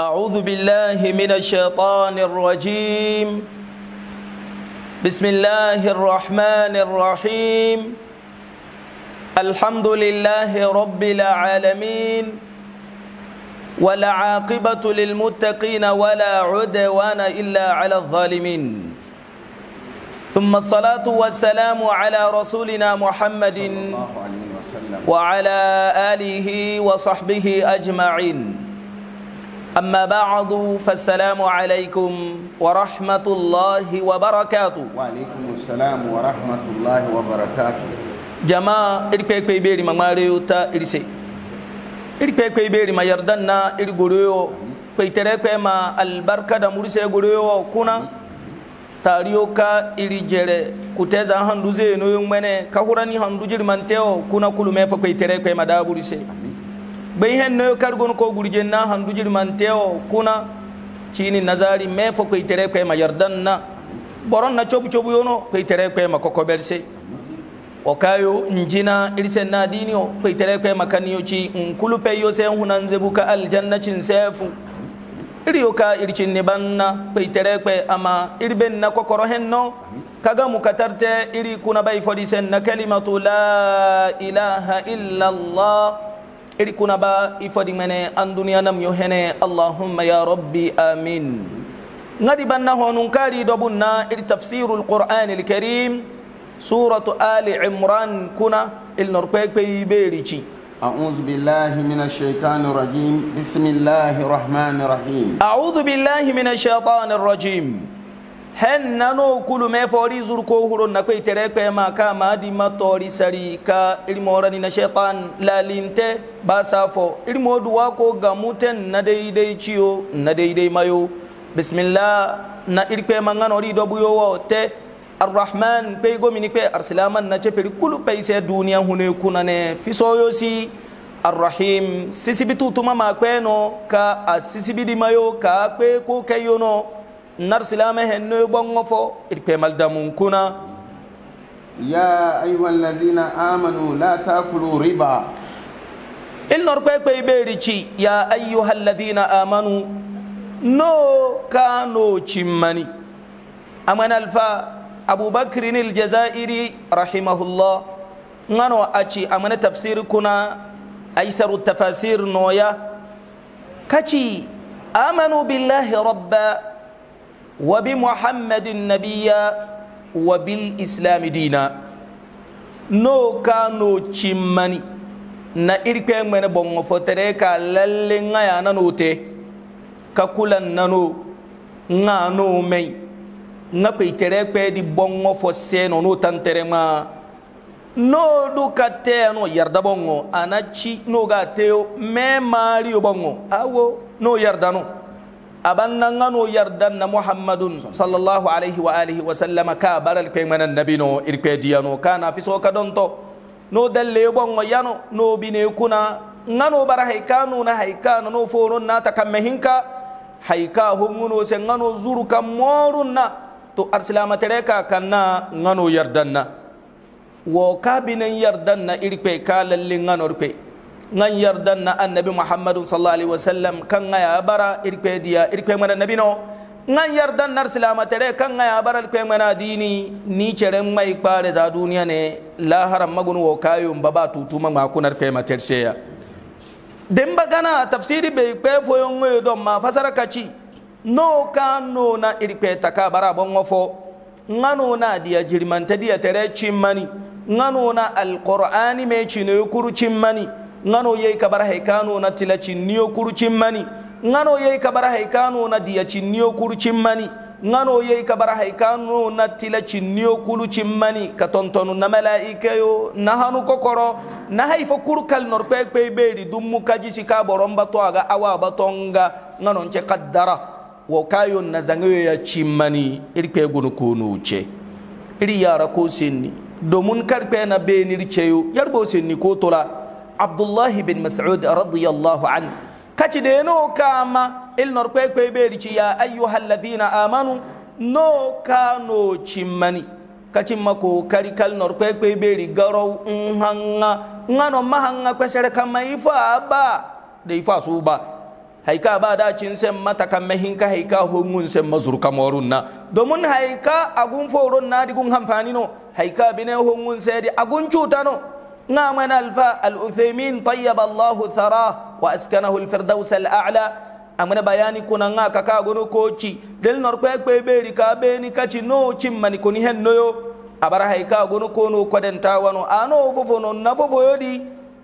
أعوذ بالله من الشيطان الرجيم بسم الله الرحمن الرحيم الحمد لله رب العالمين ولا عاقبة للمتقين ولا عدوان إلا على الظالمين ثم الصلاة والسلام على رسولنا محمد وعلى آله وصحبه أجمعين أما بعد فالسلام عليكم ورحمة الله وبركاته وعليكم السلام ورحمة الله وبركاته جماعة إلي بيك بيك بيري مغاريو تا إلي سي إلي بيك بيك بيري ما يردنا إلي قريو بيتريك ما البركة دا مرسي قريو كنا تاريوكا كا إلي جيري كتزا هندوزي نويو مني كهوراني هندوجي المنتيو كنا كل ميفا بيتريك ما دا برسي أمين bai hen no kargon ko gurje na handu jirman teo kuna chini nazari me fo ko itere ko ma yardan na boron na chobu chobu yono ko itere ko ma kokoberse o kayo njina irsen na dini o ko itere ko ma kaniyo ci nkulu pe yo sen hunan zebuka aljannacin sefu iri yo ka ircin ni banna ko itere ko ama irben na kokoro hen no kaga mu katarte iri kuna bai fodi sen na kalimatu la ilaha illa allah eri kunaba ifadi mene an duniya nam yo hene allahumma ya rabbi amin ngadi banna honun kari dobunna eri tafsirul qur'anil karim suratu ali imran kuna il norpe pe iberici أعوذ بالله من الشيطان الرجيم بسم الله الرحمن الرحيم أعوذ بالله من hen nano kulu me fori zur ko huro na kai tere kai ma ka ma di ma tori sari ka ilmorani na shaytan lalinte ba safo ilmo duwa ko gamuten na daidai ciyo na daidai mayo bismillah na irpe mangano ri do buyo wo te arrahman pe go mini pe arsilaman na che feri kulu pe se duniya hune kunane. Fiso fisoyo si arrahim sisibitu tuma ma kweno ka asisibidi mayo ka kwe ko kayono نار سلامه نو بونغفو إكمال دامونكونا يا أيها الذين آمنوا لا تأكلوا ربا إن نركوك بيبيريتشي يا أيها الذين آمنوا نو كانوا تشماني أمان الفا أبو بكر الجزائري رحمه الله نانو أتشي أمان تفسير كنا أيسر التفاسير نويا كتشي آمنوا بالله رَبَّا وبمحمد النبي وبالإسلام دينا نو كانوا تشماني na irikpe ŋmene bɔŋɔ fɔtere ka lalle ŋa ya nanu te ka kula nanu ŋa nu mei ŋa kpe tere kpe di bɔŋɔ fɔ seno nu tantere ma no du ka te no yarda bɔŋɔ ana ci no ga teo me maari yo bɔŋɔ awo no yarda no abannangano yardanna muhammadun sallllahu alayhi wa alihi wa sallama ka baral kpegmanan nabino irkpe diyano kana fisoka ɗon to no dalle ɓongo yano no bine kuna ngano bara hayka nuna haykana no fonon nata kamme hinka hayka honguno se ngano zuru kam morun na to arsilamatere ka kanna ngano yardanna wo ka binen yardanna irkpe ka lalle ngano irkpe ngan yardan na annabi muhammadu sallallahu alaihi wasallam kan ngaya bara irkwe diya irkwe mana nabi no ngan yardan nar silama tere kan ngaya bara irkwe mana dini ni ceren mai kpare za duniya ne la haram magun wo kayo baba tutuma ma kunar ma materseya demba gana tafsiri be kwe foyon ngoyo don ma fasara kachi no kan no na irkwe taka bara bon ngofo ngano na diya jirman diya tere chimani ngano na alqur'ani me cinoyo kuru cimmani ngano yei kabara haikano na tila chinniyo kuru chimmani ngano yei kabara haikano na diya chinniyo kuru chimmani ngano yei kabara haikano na tila chinniyo kulu chimmani ka tontonu na malaika yo na hanu kokoro na haifo kuru kal nor pekpe beri kajisi ka boron bato aga awa batonga ngano nche kaddara wo kayo na zangayo ya chimmani iri gunu kunu uche iri yara ko sinni domun karpe na benir cheyo yarbo sinni ko tola abdullahi bin mas'ud radiyallahu anhu kacide no kama ilnor kwekwe berici ya ayyuhalladhina amanu no kano cimmani kacimma kokari kalnor kwekwe beri garau nhanga ngano mahanga kwesere kama ifa ba da ifa su ba haika ba da cin sen mata kan mahinka haika hongun sen mazurka morun na domin haika agun foron na digun hamfani no haika bine hongun sai di agun cuta no نامنا الفا الأثيمين طيب الله ثراه وأسكنه الفردوس الأعلى amuna bayani kuna nga kaka gono kochi del nor kwe kwe beri ka beni kachi no chimma ni kuni hen noyo abara haika gono kono kwaden tawano ano fofo no na fofo yodi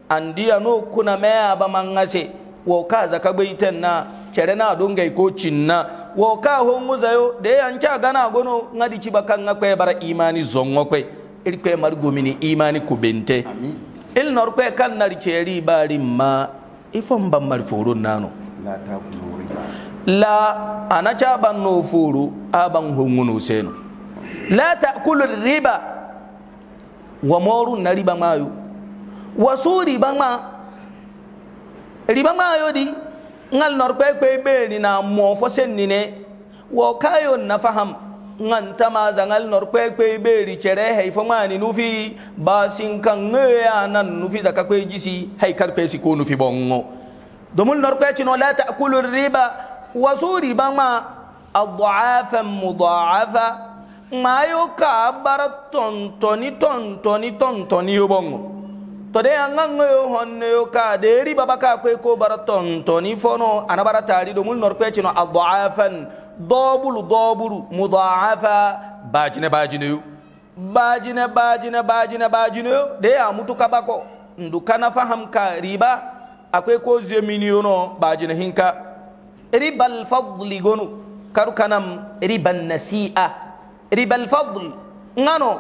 andiya no kuna mea ba mangase wo ka zaka gbeiten na chere na dunga kocin na wo ka ho muzayo de yanca gana gono ngadi chibaka nga kwe bara imani zongo kwe irkwe margumini imani kubente il norkwe kan narcheri bari ma ifon ban marfurun nano la anacha ban no furu aban hungunu la ta'kulu riba wa moru riba mayu wasu riba riba mayo di ngal na mo nine na faham ta ma zangal nor kwekwe beri chere hay ni nufi ba kan ya nan nufi zaka kwe jisi hay karpe si ko nufi bongo domin nor kwe cino la ta'kulu riba wasu riba ma adhafa mudhafa ma yo ka bara tontoni tontoni tontoni yo bongo tode angango yo honne yo ka deri baba ka kwe ko baraton toni fono anabara tari do mul norpe chino adhaafan dobulu dobulu mudhaafa bajine bajine yo bajine bajine bajine bajine yo de ya mutu kabako ndukana faham ka riba akwe ko zemini yo no bajine hinka ribal fadli gonu karu kanam riban nasi'a ribal fadl ngano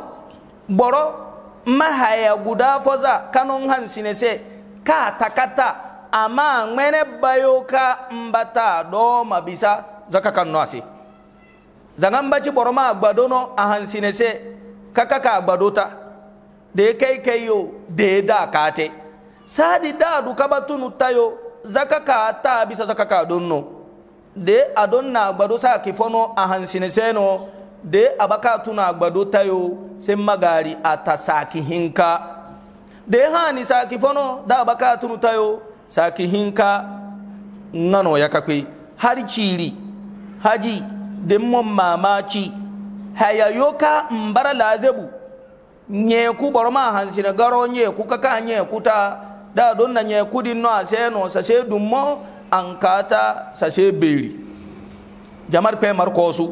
boro mahaya guda foza kanon hansine se ka takata amma ngwene bayo ka mbata do bisa zaka kanno ase zangan baci boroma agbado no a hansine se kaka ka agbado ta da kai kai yo da da kate sadi da du ta yo zaka ka ta bisa zaka ka donno de adon na agbado sa kifono a hansine se no de abaka tuna gbado tayo se magari ata saki hinka de hani saki fono da abaka tunu tayo saki hinka nano ya kakwe har ciri haji de mon mamaci hayayoka mbara lazebu nye ku boroma hansina garo nye ku kaka nye kuta da don na nye kudin no ase sase dummo ankata sase beri jamar pe markosu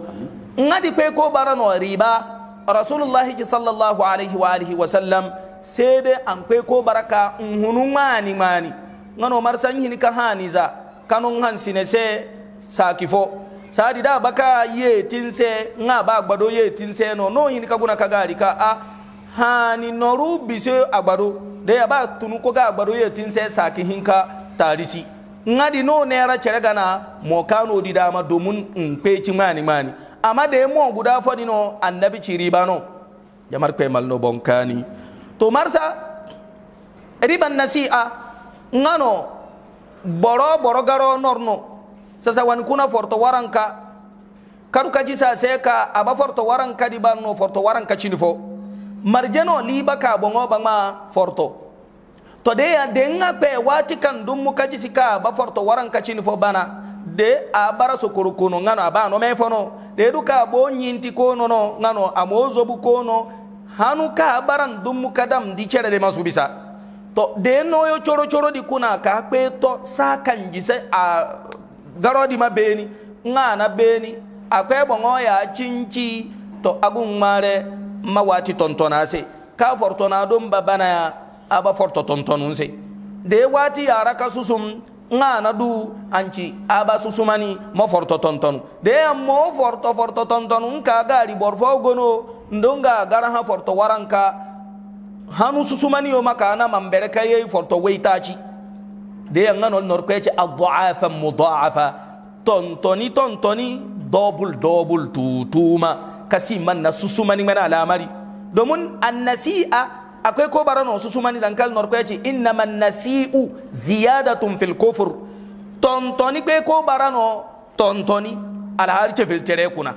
ngadi kwe ko bara no riba rasulullahi sallallahu alaihi wa alihi wa sallam sai dai an kwe ko baraka nhunu mani mani ngano san hin ka haniza kanun han sine se sakifo sadi da baka ye se nga ba gbado ye se no no hin ka guna gari ka a hani noru bise agbado da ya ba tunu ko ga agbado ye tinse sakihin ka tarisi ngadi no ra cere gana mo kanu di dama domin in peci mani mani amma da mo guda fodi no annabi ciri bano jamar kwe malno bonkani to marsa riban nasi'a ngano boro boro garo norno sasa wan kuna forto waranka kadu kaji sa seka ka aba forto waranka di banno forto waranka cinifo marjeno liba ka bongo bangma forto to de ya denga pe wati kan dum mu kaji sika ba forto waranka cinifo bana de a bara sokorokonu ngano aba no mefono de du ka bo nyinti ko no ngano amozo bu kono hanu ka baran dum kadam di chere de masubisa to de no yo choro choro di kuna ka kwe to sa kan jise a garo di ma beni ngana beni a akwe bongo ya chinchi to agun mare mawati tontona se ka fortona dum babana aba forto tontonun se de wati ya raka susum nga na du anci aba susumani mo forto tonton de mo forto forto tonton nka gari borfo gono ndonga gara ha forto waranka hanu susumani yo maka na mambere kayi forto weitachi de nga no norkweche adhaafa mudhaafa tontoni tontoni double double tutuma kasi man na susumani mana alamari domin annasi'a akwai ko barano su sumani zankal norko yace innaman nasi'u ziyadatun fil kufr tontoni pe ko barano tontoni alhali ce fil tere kuna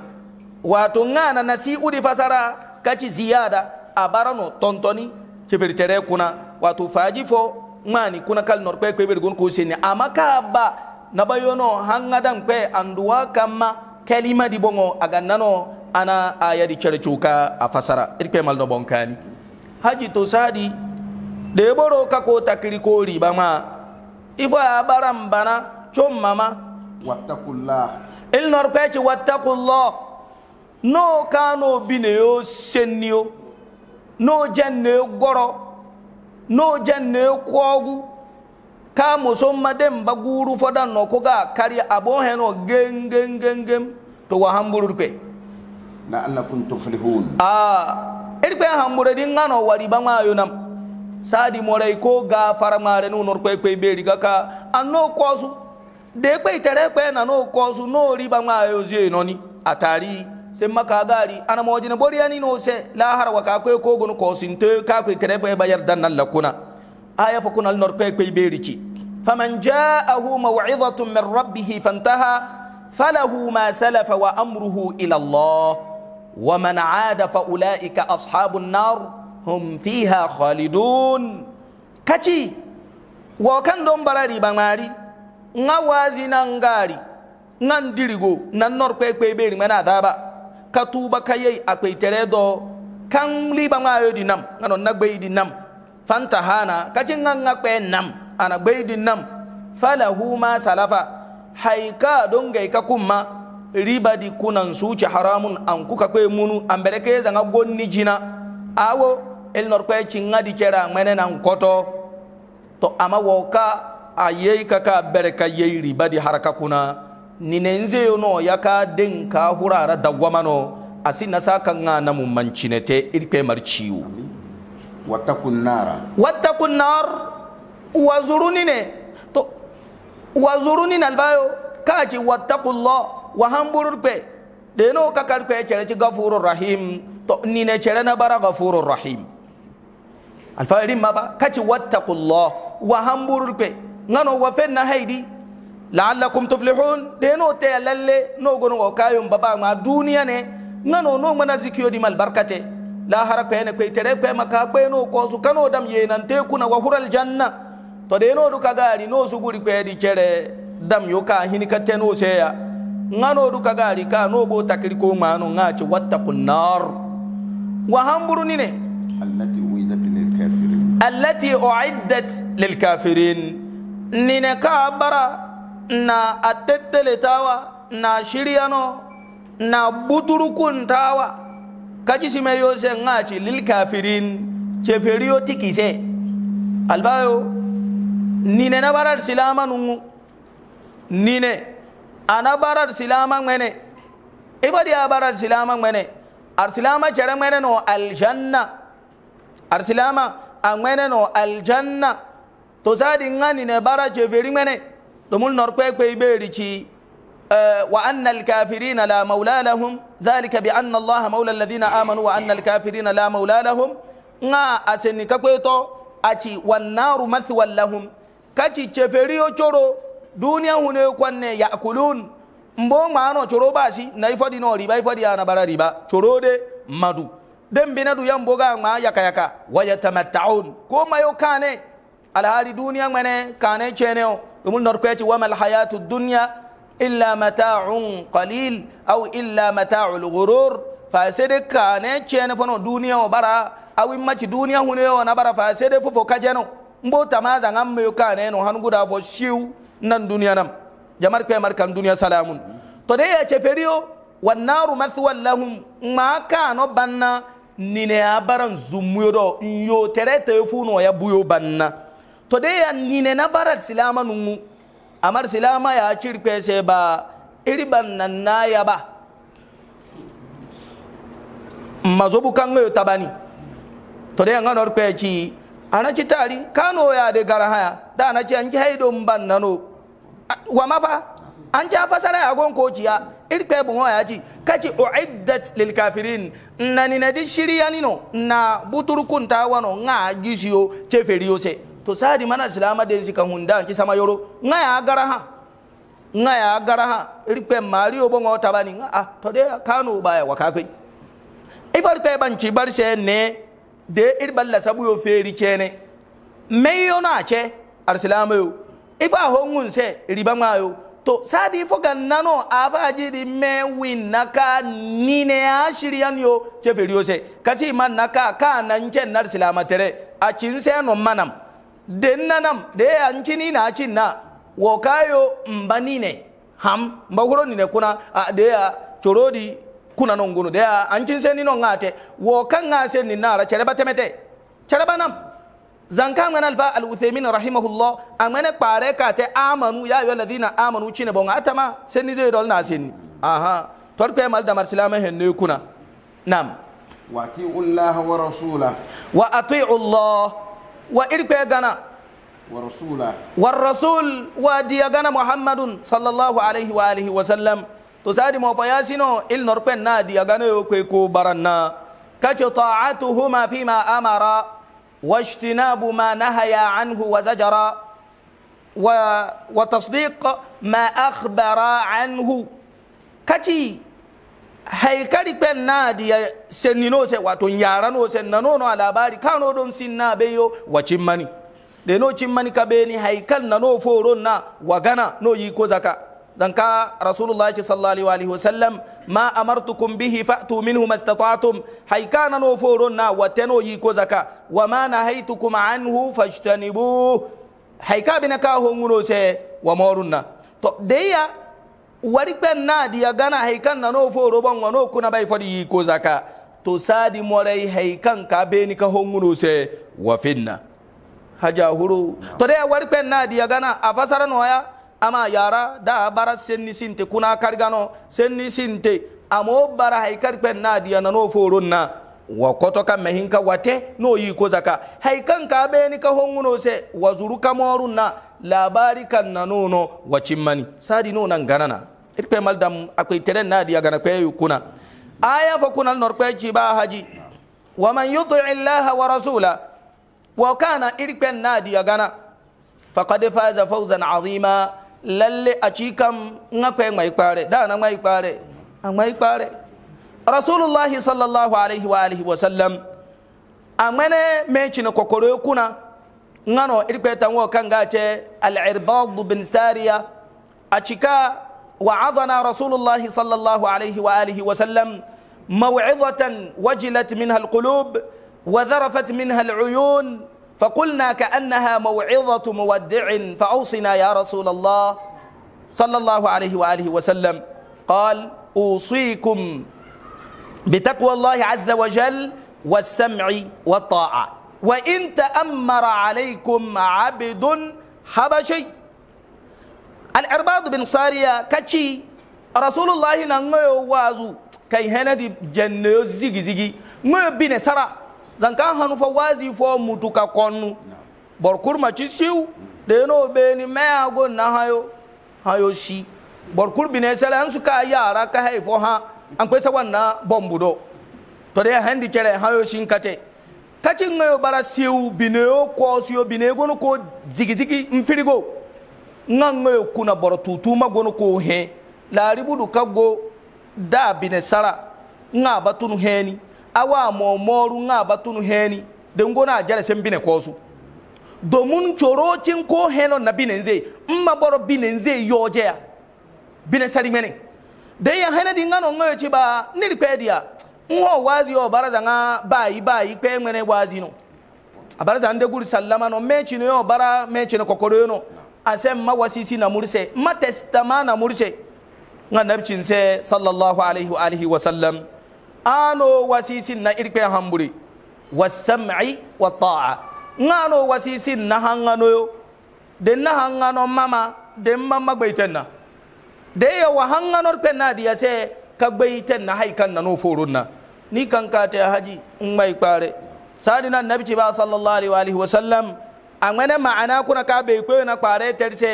wato ngana nasi'u di fasara kaci ziyada a barano tontoni ce fil tere kuna wato faji fo ngani kuna kal norko pe be gon ko seni amaka ba nabayono hangadan pe anduwa kama kalima di bongo aga nano ana aya di cere cuka a fasara irpe mal no bonkani haji to sadi de boro ka ko takiri ko riba ma ifo ya baran bana chom mama wattaqullah il nor ko ci wattaqullah no kano bine o senniyo no jenne goro no jenne kogu ka muso maden baguru fodan no ko ga kari abo heno gengengengem to wa hamburur pe la'allakum tuflihun ah hedi kwe hambure di ngano wari bama yonam sadi morai ko ga faramare no nor kwe kwe beri gaka anno kosu de kwe tere kwe na no kosu no riba ma yozie noni atari se maka gari ana mojine boriyani no se la har wa ka kwe ko gonu kosin te ka kwe tere kwe bayar dan nan lakuna aya fa kunal nor kwe kwe beri ci faman ja'ahu maw'izatun min rabbih fantaha falahu ma salafa wa amruhu ila Allah wa عاد فأولئك أصحاب النار هم فيها خالدون كتي وكان دوم براري بماري نوازي ننغاري nan dirigo nan nor kwe kwe beri mana da ba ka tuba akwai tare do kan liba ma dinam nan on nagbe fanta hana ka jin nan nga nam ana gbe dinam falahu salafa haika don ga ka riba di kunan suci haramun an kuka kwe munu an bere ke zanga gonni jina awo el nor kwe cinga di kera mene nan koto to ama woka ka ayei kaka bere ka riba di haraka kuna nine nze yo no ya ka den ka hurara dagwama no asi na kan nga na mun mancinete irpe marciwo wattakun nara wattakun nar wazuruni ne to wazuruni nalbayo kaji wattakullah wahamburur kwe deno kakar kwe chere ci gafurur rahim to ni ne chere na bara gafurur rahim alfa'irin ma ba kaci wattaqullah wahamburur kwe ngano wa fen na haidi la'allakum tuflihun deno te lalle no gono o kayon baba ma duniya ne ngano no mana zikiyo di mal barkate la haraka ne kwe tere kwe maka kwe no ko su kano dam yenan te kuna wa hural janna to deno du kagari no su guri kwe di chere dam yo ka hinikate no seya nga no duka gari ka no bo takiri ko mano nga ci wattaqun nar wa hamburu nine allati uiddat lil kafirin allati uiddat lil kafirin nine ka bara na atettele tawa na shiryano na buturukun tawa kaji sime yose nga ci lil kafirin ceferiyo tikise albayo nine na barar silama nungu nine أنا بار السلامان مني إبادي أنا بار مني أرسلاما جرم مني نو الجنة أرسلاما أمني نو الجنة تزاد إنغاني نبارة جفيري مني تمول نركوي كوي بيري شيء وأن الكافرين لا مولى لهم ذلك بأن الله مولى الذين آمنوا وأن الكافرين لا مولى لهم نا أسنك كويتو أشي والنار مثوى لهم كشي جفيري أو duniya hunoyo kwanne yakulun mbo mano coro basi na ifadi no riba ifadi ana bara riba coro de madu den bina du yan boga ma yaka yaka wayatamattaun ko mayo kane alhali dunia mane kane ceneo ɗumul wa mal hayatud dunya illa mataun qalil au illa mataul ghurur fa sede kane chene fono dunia o bara awi machi dunia hune o na bara fa sede fofo kajeno mbo tamaza ngam mayo kane no hanu guda fo shiu nan duniya nan jamar kai mar kan duniya salamun to dai ya feriyo wan naru mathwal lahum ma kano banna nine ya baran zumuyo do yo terete funo ya buyo banna to dai ya ne na barat silama mu amar silama ya cirpe se ba iri banna na ya ba mazobu kango yo tabani to dai ya ngano rpe ci ana ci tari kano ya de garha da ana ci an ji haido mbanna no wa mafa an ja fasara ya gon kociya irka bun waya ji uiddat lil kafirin na ni na di shiriya nino, na buturkun ta wano nga gisiyo ce feriyo se to sadi mana silama den sika hunda ki sama yoro nga ya gara ha nga ya gara ha irka mariyo bon o tabani nga ah to de kanu baya wakakai ifar kai ban ci bar se ne de irballa sabu yo feri cene meyo na ce arsilama yo ifa hongun se riba mayo to sadi fo gannano afa jidi me win naka nine a shiriyan yo cheferi yo se kasi man naka ka nan chen nar silamatere a chin se no manam den nanam de an chini na chin na wo kayo mbani ne ham mbagoro ni ne kuna a de ya chorodi kuna non gono de ya an chin se ni no ngate wo kan ngase ni nara chere batemete chere banam زنكان من الفا الوثيمين رحمه الله أمن بارك أتى آمنوا يا أيها الذين آمنوا تشين بونغ أتما سنزيد الله ناسين أها تركوا مال دمار سلامه نيكونا نعم وأطيعوا الله ورسوله وأطيعوا الله وإركوا جنا ورسوله والرسول وديا جنا محمد صلى الله عليه وآله وسلم تزاري مفياسينو إل نربنا ديا جنا يوكو برنا كتطاعتهما فيما أمرا واجتناب ما نهيا عنه وزجرا وتصديق ما أخبرا عنه كتي هيكلي بن نادي سنينو سي واتون يارانو سننونو على باري كانو دون سننا بيو وچماني دي چماني كبيني هيكل ننو فورونا وغانا نو يكو dan ka rasulullah sallallahu alaihi wasallam ma amartukum bihi fa'tu minhu mastata'tum haykana no foronna wateno yiko zaka wa ma nahaytukum anhu fajtanibu hayka binaka honguno se wa morunna to deya wari penna diya gana haykan na no foro bongo no kuna bay fodi yiko zaka to sadi morai haykan ka beni ka honguno se wa finna haja huru to deya wari penna diya gana afasara noya ama yara da bara senni sinte kuna kargano senni sinte amo bara haikar pen na diya na no foron na wa koto kan ka wate no yi ko zaka haikan ka be ni ka honguno se wazuru morun na labari kan na nono wacimmani sadi no nan ganana irpe maldam akwai tere na diya gana kwe kuna aya fa kuna nor kwe ci ba haji wa man yuti illaha wa rasula wa kana irpe na diya gana faqad faza fawzan azima lalle a ci kam nga kwe mai kware da na mai kware a mai kware rasulullahi sallallahu alaihi wa alihi wa sallam a mene na kokoro kuna ngano irpe tanwo kan gace al-irbad bin sariya a cika wa'adana rasulullahi sallallahu alaihi wa alihi wa sallam موعظة وجلت منها القلوب وذرفت منها العيون فقلنا كأنها موعظة مودع فأوصنا يا رسول الله صلى الله عليه وآله وسلم قال أوصيكم بتقوى الله عز وجل والسمع والطاعة وإن تأمر عليكم عبد حبشي العرباض بن سارية كتشي رسول الله نغيو نعم وازو كي هنا دي جنو زيجي زيجي نغيو نعم بين سرا zanka hanu fa wazi fo mutu ka konnu bor kurma ci siw de no be ni me ago na hayo hayo shi bor kurbi ne sala an suka yara ka hay fo ha an kwesa wanna bombudo to de handi kere hayo shin kate kacin ngayo bara siw o ko siyo bine gono ko zigizigi mfirigo nga kuna bor tutuma gono ko he laribudu kago da bine sara nga batunu heni awa momoru nga batunu heni don gona jara sen bine kosu choro corocin ko heno na binen mma boro binen zai yoje ya bine sari mene de ya hana di ngano ngoyo ci ba nil pedia ngo wazi o baraza nga bayi bayi pe mene wazi no abaraza ande guri sallama no mechi no yo bara mechi no kokoro no asem ma wasisi na murse ma testama na murse nga nabchin se sallallahu alaihi wa alihi wa sallam ano wasisin na irpe hamburi wasam'i wa ta'a ngano wasisin na hangano yo de na hangano mama de mama gbeitenna de ya wa hangano pe na dia se ka gbaiten na haikan na no forun ni kan ka ta haji in mai kware sadi na nabi ba sallallahu alaihi wa sallam wasallam wani ma'ana kuna ka be ko na kware tarce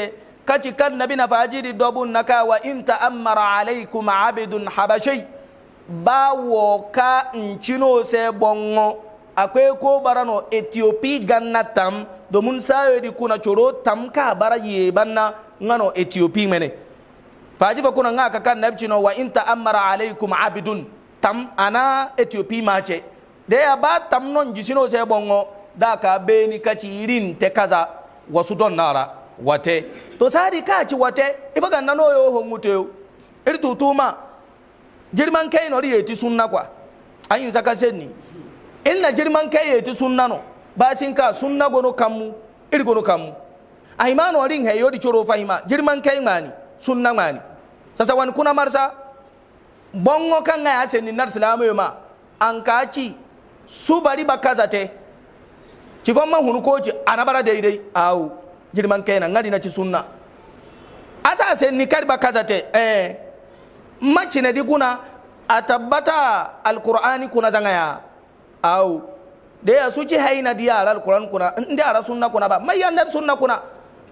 kaci kan nabi na fajiri dobun na wa in ta'ammara alaikum abidun habashi ba wo ka ncino se bongo akwai ko barano etiopi ganna tam domin sayo di kuna coro tam ka bara ye banna ngano etiopi mene faji fa kuna ngaka kan nabcino wa inta amara alaikum abidun tam ana etiopi mace da ya ba tam non jisino se bongo da ka ni kaci irin te kaza wasu don nara wate to sadi ka wate ifa ganna no yo ho muteo irtutuma girman kai nori ya ti sunna kwa an yi zaka senni inna girman kai ya ti sunna no ba sin ka sunna gono kammu iri gono kammu a hima nori he yodi choro fahima girman kai ngani sunna ngani sasa wani kuna marsa bongo kan ga ya senni nar salamu ma an ka ci su bari bakazate ci fon man hunu koji anabara daidai awu girman kai na ngadi na ci sunna asa senni kari bakazate eh macinedi kuna a tabbata alkur'ani kuna zangaya au da ya suci haina di yara alkur'ani kuna inda ara sunna kuna ba mai yannar sunna kuna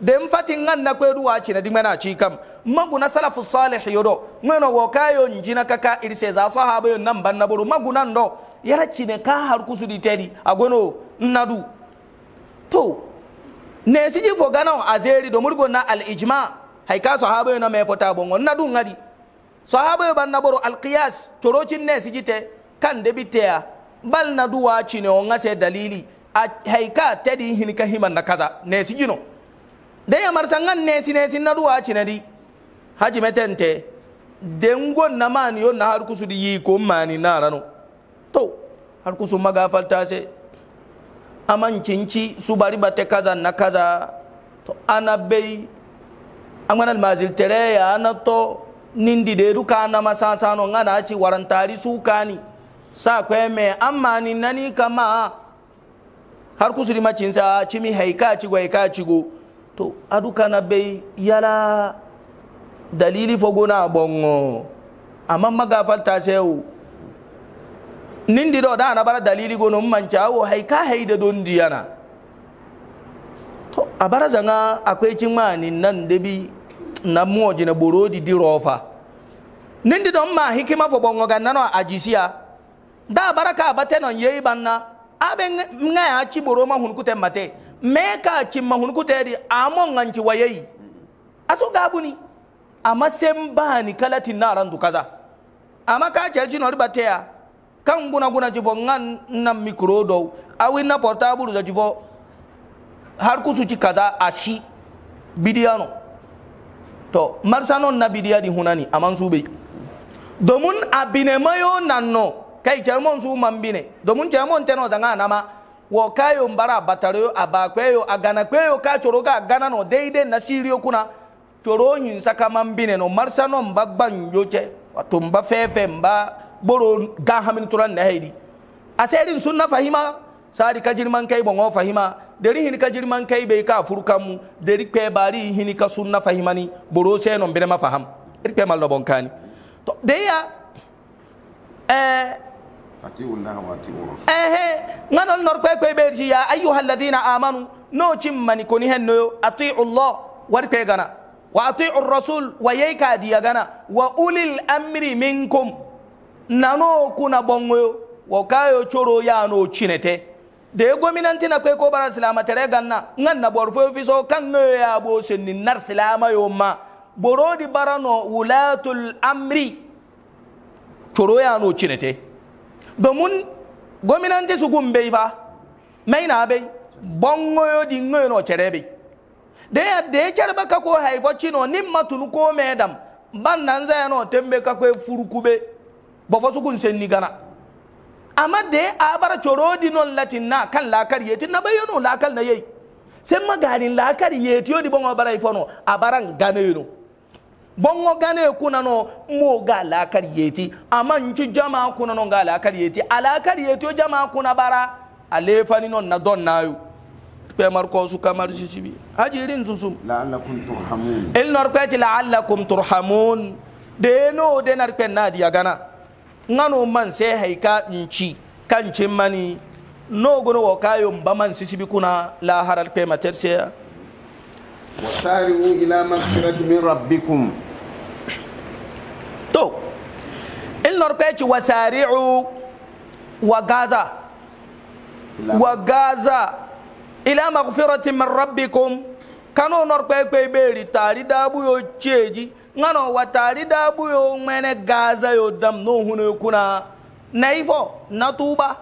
da in fatin an na kwedu wa cinedi mena ci kam maguna salafu salih yodo mena wo kayo njina kaka irse za sahaba yon nan ban na buru maguna ndo yara cine ka har kusu di tedi agono nadu to ne siji fo ganan azeri do murgo na al ijma hay ka sahaba yon na me fota bongo nadu ngadi sahaba ban naboro alqiyas torocin ne sigite kan debitea bal na duwa cine on ngase dalili a haika tedi hin ka himan na kaza ne sigino da ya marsangan ne sin na duwa cine di haji metente dengon na mani yon na har kusu di yi ko mani na rano to har kusu magafalta se aman cinci su bari bate kaza na kaza to ana bei an wani almazil ya to nindi na kanama sasano nga naci warantari kani sa kweme amma ni nani kama har kusuri ci cimi haika cigo haika go to na bai yala dalili fogona bongo amma ta sewu nindi do da na bara dalili gono wo haika haida don diyana to a bara zanga akwai cin ma nin nan dabi na moji na borodi di rofa nindi don ma hikima fo bongo ganna no ajisiya da baraka bate non yeyi banna abe nga ya ci boro ma hun kute mate me ka ci ma hun kute di amon nganci wayeyi aso gabuni amma sem bani naran du kaza amma ka celci no ribate ya kan guna guna ci fo ngan na mikro do awi na portable da ci fo har kusu ci kaza ashi bidiyano to marsanon na bidiya di hunani aman su bai domin abine mayo nanno kai cermon su man bine domin teno zanga nama wo kayo bara batare a ba kweyo a gana kweyo ka coro ga gana no daidai na siriyo kuna coro yin saka man bine no marsanon bagban yoce wato mba fefe mba boro ga hamin turan na haidi asirin sun fahima sari ka jirman kai bon fahima deri hini ka jirman kai bai ka furkamu deri kwe bari hini ka sunna fahimani boro sai non bene ma faham ir kwe mallo bon kani to deya eh atiu allah wa atiu rasul eh nganol nor kwe kwe berji ya ayyuhal amanu no chimmani koni henno atiu allah war kwe gana wa atiu rasul wa ka diya gana wa ulil amri minkum nano kuna bongo wakayo choro ya no chinete de gominanti na kai ko bara silama ganna ngan na borfo fi so kan ne ya bo senni nar silama yo ma borodi barano wulatul amri toro ya no cinete domin gominanti su gumbe fa mai na bai bongo yo di ngoyo no cere bai de ya de cere ka ko haifo cino nimma tunu ko medam ban nan zaya no tembe ka kwe furukube bofo su kun senni gana amma da ya abara di non latin na kan lakar yeti na bayyano lakar na yayi sai magarin lakar yeti yodi bongo bara ifono abaran gane no bongo gane kuna no mo ga lakar yeti amma nci jama kuna no ga lakar yeti alakar yeti jama kuna bara alefani non na don nayo pe marko su kamar shi shi hajirin susum la'allakum turhamun il norkwati la'allakum turhamun de no denar na diya gana ngano man se haika nci kancin mani no gono wa kayo baman sisibi kuna la haral pe matersia wasari'u ila maghfirati min rabbikum to in norpeci wasari'u wa gaza wa gaza ila maghfirati min rabbikum kano norpe pe beri tari dabu yo cheji ngano watari dabu yo mene gaza yo dam no hunu kuna naifo na tuba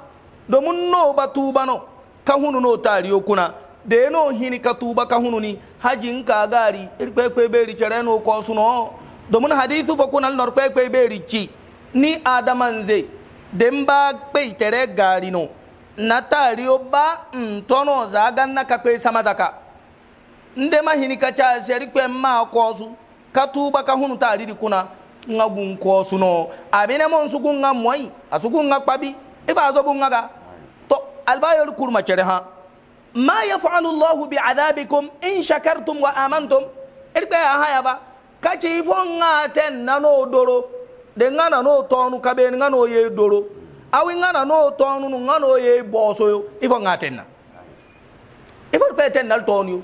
domin no ba tuba no ka hunu no tari yo kuna da no hini ka tuba ka hunu ni hajin ka gari irkwekwe beri cere no ko suno domin hadithu fa kuna lor kwekwe beri ci ni adamanze demba ba kpe tere gari no na tari yo ba ntono zagan na ka kpe sama ndema hini ka ca seri kwe ma ko su katuba kahunu tariri kuna nga gunko suno abine mon sugun nga moyi asugun nga kpabi ifa zo bunga ga to albayar kurma cere ha ma yaf'alu Allahu bi'adabikum in shakartum wa amantum irbe ha ya ba kace ifo nga ten na no doro de nga na no tonu kabe nga no ye doro awi nga na no tonu nga no ye boso ifo nga ten na ifo pe ten na tonu yo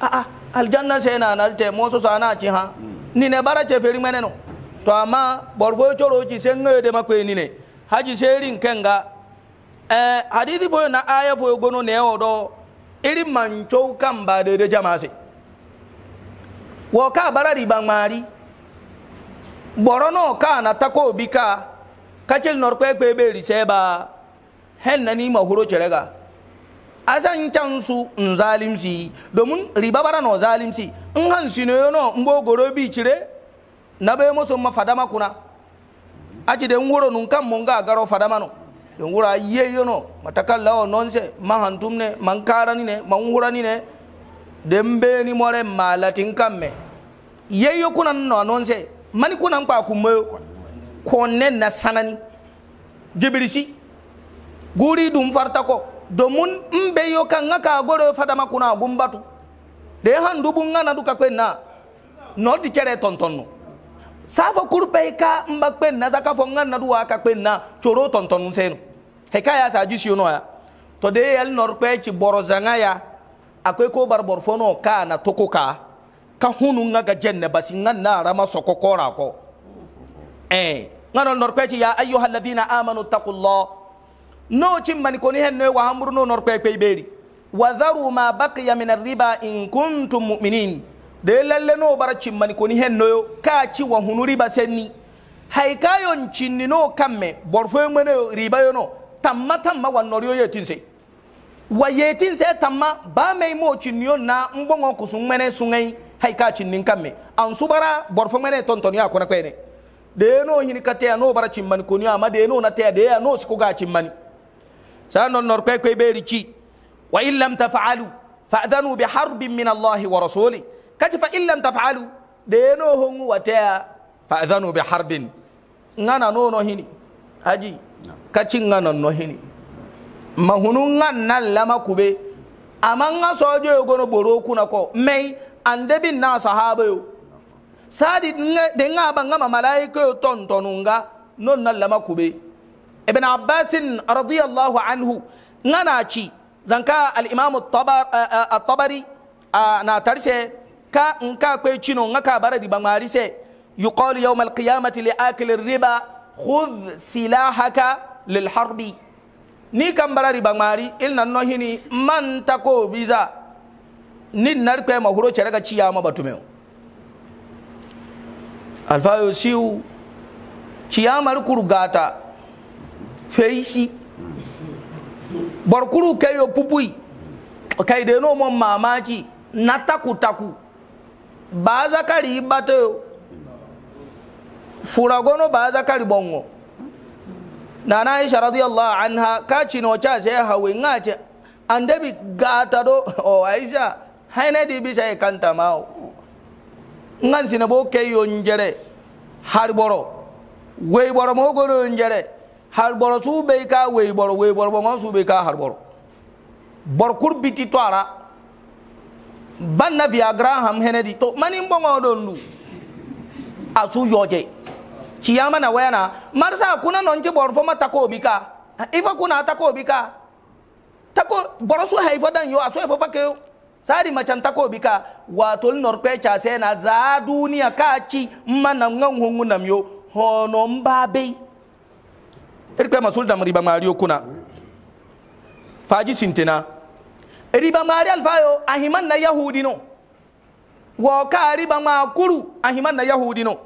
a a aljanna sena nalte moso sana ci ha hmm. nine bara ce feri no to amma borfo e coro ci sen ngoyo e de ni ne haji serin kenga eh hadithi foyo na aya foyo gono ne odo iri mancho kamba de de jamase wo ka bara riba mari borono ka na tako bika kacel norpe kwe beri seba hen nani mahuro cerega can su n zalimsi domin riba bara no zalimsi in hansi ne yono n bo goro bi cire na be muso ma fadama kuna aci de wuro nun kan mun ga garo fadama no don wura ayye yono matakalla o nonse ma hantum ne man karani ne man wurani ne den be ni more malatin kan me yeyyo kuna no nonse mani kuna kwa kumayo konne na sanani jibirisi guri dum farta ko domin in bai yi kan aka gore fada makuna gun batu da ya handu bun ngana duka kwen na no di kere tontonno safa kurpe ka mba kwen na zaka fo na duwa ka kwen na choro tontonu seno hekaya sa jisi yono ya to de yel norpe ci borozanga ya akwai ko barbor fono ka na tokoka ka hunu ngaga jenne basi ngana rama sokokora ko eh ngana norpe ci ya ayyuhallazina amanu taqullah no cimmani koni hennoye wa hamburno nor kpekpey e ɓeeri wa dharu ma baqiya min arriba in kuntum muminin de lalle no bara cimmani koni hennoyo ka ci wa hunu riba senni hay kayon cinnino kamme borfoyo ŋmeneyo ribayo no tamma tamma wa noryo yetinse wa yetinse tamma bamey mo cinniyo na n boŋo kusu ŋmene suŋey hay ka cinnin kamme an subara borfo ŋmene tontoniya kona kwene de no hini kateya no bara cimmani koniyo ama de no nateya deya no sikuga cimmani سانو نوركاي كوي بيريتشي وان لم تفعلوا فاذنوا بحرب من الله ورسوله كاتي فان لم تفعلوا دينو هونو واتيا فاذنوا بحرب نانا نو نو هيني اجي نعم. كاتي نانا نو هيني ما هونو نانا لما كوبي اما سوجو يغونو بورو كوناكو مي اندبي نا صحابه سادي دينغا بانغا ملائكه تونتونونغا نون نلما كوبي ابن عباس رضي الله عنه ناناشي زنكا الإمام الطبر الطبري ناترسي كا نكا كويتشينو نكا بردي بمارسي يقال يوم القيامة لآكل الربا خذ سلاحك للحرب ni kan barari bangmari il nan no hini man tako biza ni nar kwe ma huro cerega ciya ma batumeo alfayo siu mar feisi barkuru kayo pupui kai da no mon mamaki na taku taku ba zakari bato furagono ba zakari bongo nana aisha radiyallahu anha kaci no cha sai hawe ngace andabi gata do o aisha haine di bisa e kanta mao ngan sinabo kayo njere har boro wey boro mo goro har boro su bai ka wei boro wei boro ba su bai ka har boro bor ti to ara banna viagra ham henedi to mani bongo don lu asu yoje ciyama na wena marsa kuna nonje bor fo ta ko bika ifa kuna ta ko bika ta ko boro su haifa dan yo asu ifa fake yo sadi macan ta ko bi bika wato norpe cha na za duniya ka ci manan ngan hungunam yo hono mbabe erikwe masul dam riba mari okuna faji sintena riba mari alfayo ahiman na yahudi no wo ka riba ma kuru ahiman na yahudi no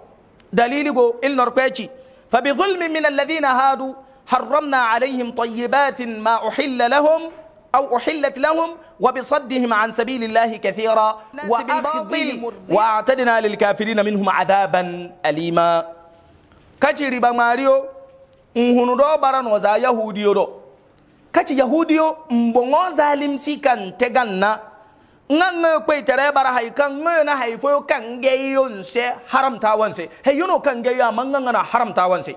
dalili go il norpechi fa bi dhulmi min alladhina hadu harramna عليهم tayyibatin ma uhilla lahum أو أحلت لهم وبصدهم عن سبيل الله كثيرا وأخذهم وأعتدنا للكافرين منهم عذابا أليما كجرب ماريو nhunu do bara no za yahudiyo do kaci yahudiyo mbongo si kan na nga nga kwe tere bara hay kan nga na hay fo kan geyo nse haram ta wanse he yuno kan geyo ya manga nga na haram ta wanse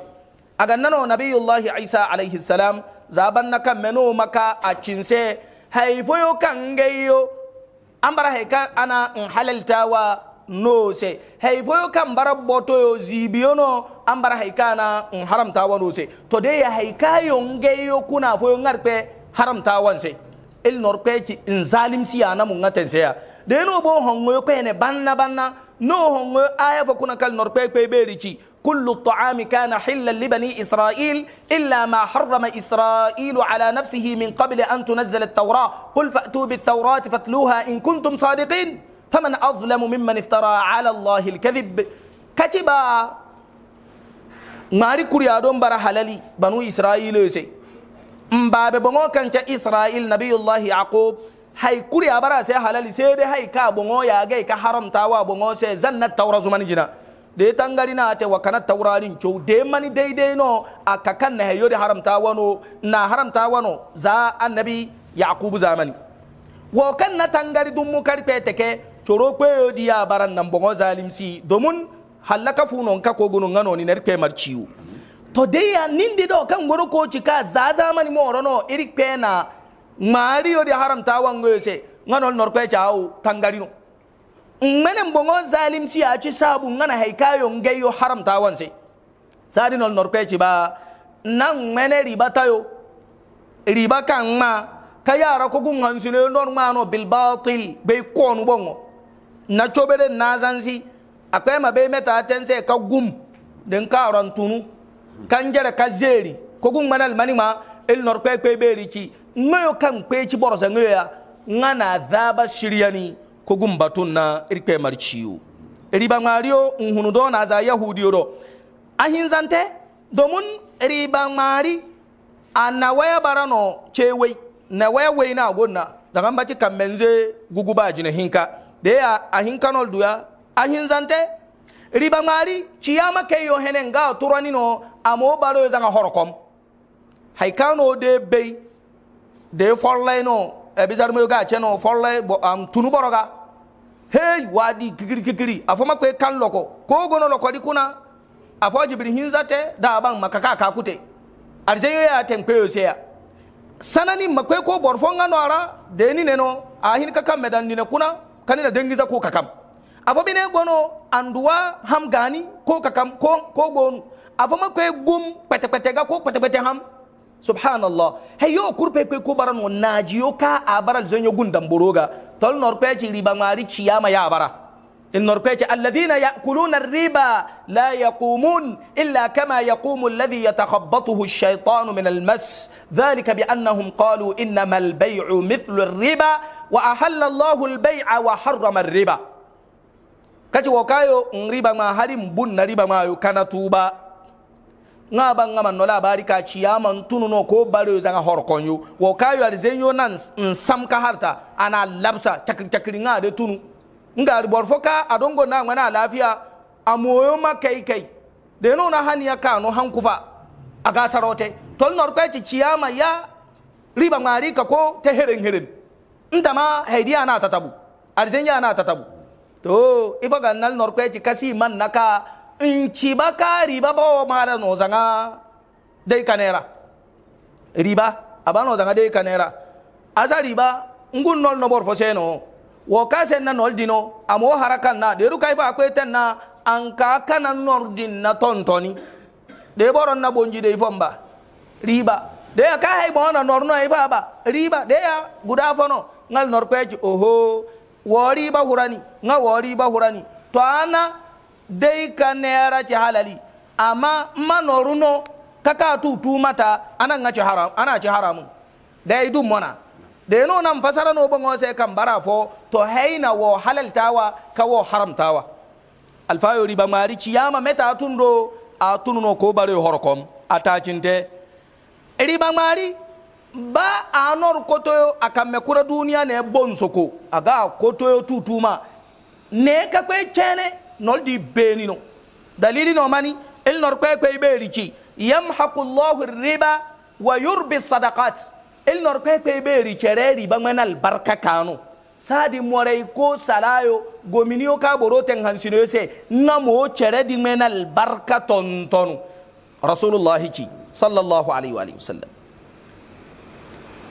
aga nano nabiyullahi isa alaihi salam zaban na kan meno maka a cinse hay fo yo kan geyo ambara an hay ana in halalta wa nose hay foyo kam bara boto yo zibiyono ambara hay kana haram tawan ose to de ya hay kayo yo kuna foyo ngarpe haram tawan se il norpe ki in zalim si na mun ngaten se ya de no bo hongo yo pe ne banna banna no hongo aya fo kuna kal norpe pe berici كل الطعام كان حلا لبني إسرائيل إلا ما حرم إسرائيل على نفسه من قبل أن تنزل التوراة قل فأتوا بالتوراة فاتلوها إن كنتم صادقين فمن أظلم ممن افترى على الله الكذب كتبا ngari kuriyadon bara halali banu israilu se mbabe bongo kanca israil nabiyullahi yaqub hay kuriya bara se halali se de hay ka bongo ya ga ka haramta wa bongo se zanna tawra zuman jina de tangari na te wakana tawralin chow de mani daidai no akakan na hayo de haramta wano na haramta wano za annabi yaqub zamani wo kan na tangari dum mu karpe teke coro kweyo y'a baran nan bongo zalimsi domin hallaka funon ka ko gunun ngano ni nerpe marciu to deya nindi do kan goro ko cika zaza mani moro no iri pena y'o di haram ta wango se ngano norpe chao tangarino menen bongo zalimsi a ci sabu ngana haikayo ngeyo haram ta wanse sadi nol norpe ci ba nan mene riba tayo riba kan ma ka yara ko gungan sune non ma no bil batil be konu bongo na cobere na zansi akwai mabe meta tense ka gum din ka rantunu kan jere ka zeri ko gum manal mani ma il nor kwe kwe beri ci ngoyo kan kwe ci borsa ngoyo ya ngana dhaba shiryani ko gum batun na irkwe marciyo riba ngariyo nhunu do na za yahudiyo do ahin zante domin riba ngari a na waya bara no cewai na waya wai na gonna daga mbaci kan menze gugu ba jina hinka deya ahin kanol duya ahin zante riba ŋmaari ciyama keyo hene nga turanino amo balo zaŋa horokom hay kano de bey de no e bisarmoyo ga ceno forlay um, tunu boroga hey wadi kikiri kikiri afoma kwe kan loko ko kogono lokodi kuna afo jibiri hinzate da ban makaka kakute arjeyo ya tenkweyo seya sanani makwe ko borfo ŋa nora deni neno ahin kakan medan dine kuna kanina dengiza ko kakam bi bine gono anduwa ham gani ko kakam ko ko gonu afa ma kwe gum pete pete ga ko pete pete ham subhanallah he yo kurpe kwe ko baran naji yo ka abaral zenyo gundam boroga tol norpe ci riba mari ciyama ya abara النوركويتش الذين يأكلون الربا لا يقومون إلا كما يقوم الذي يتخبطه الشيطان من المس ذلك بأنهم قالوا إنما البيع مثل الربا وأحل الله البيع وحرم الربا كتي وكايو ربا ما هرم بن ربا ما يكنا توبا نابا نما نولا باركا bari ka ciyama ntunu no ko baro zanga horkonyo wo kayo alzenyo nan nsam ka harta ana labsa takri takri nga nga ribor foka adongo na ngwana lafiya amoyo makai kai da no na haniya ka no hankufa a gasarote tol nor kai ciyama ya riba ngari ka ko te herin herin nda ma haidiya na tatabu arzen ya na tatabu to ifa ga nal nor kai kasi man naka nci ba ka riba ba ma da no zanga dai kanera riba abano zanga dai kanera asa riba ngun nol no bor seno wo ka sen na nol dino amo harakan na deru kai fa ko ten na an ka kana nor din na tontoni de boron na bonji de fomba riba de ka hay bona nor no ifa ba riba de ya guda fono ngal nor kweji oho wo riba hurani nga wo riba hurani to ana dai ka nera ci halali amma ma noruno kaka tutu mata ana nga ci haram ana ci haramu dai dum mona deno nan fasara no bango kan bara fo to haina wo halaltawa ka wo haramtawa alfayo riba mari ciyama meta tundo a tununo ko bare horkom atacinte riba mari ba a nor kotoyo kura duniya ne bonsoko aga kotoyo tutuma ne ka kwe chene nol di benino dalili no mani il nor kwe kwe berici yamhaqu llahu riba wa yurbi sadaqat il nor kwe kwe be ri chere ri bangman albarka kanu sadi morai ko salayo gomini o ka boro ten hansino yose na mo chere di men albarka tontonu rasulullahi ci sallallahu alaihi wa alihi wasallam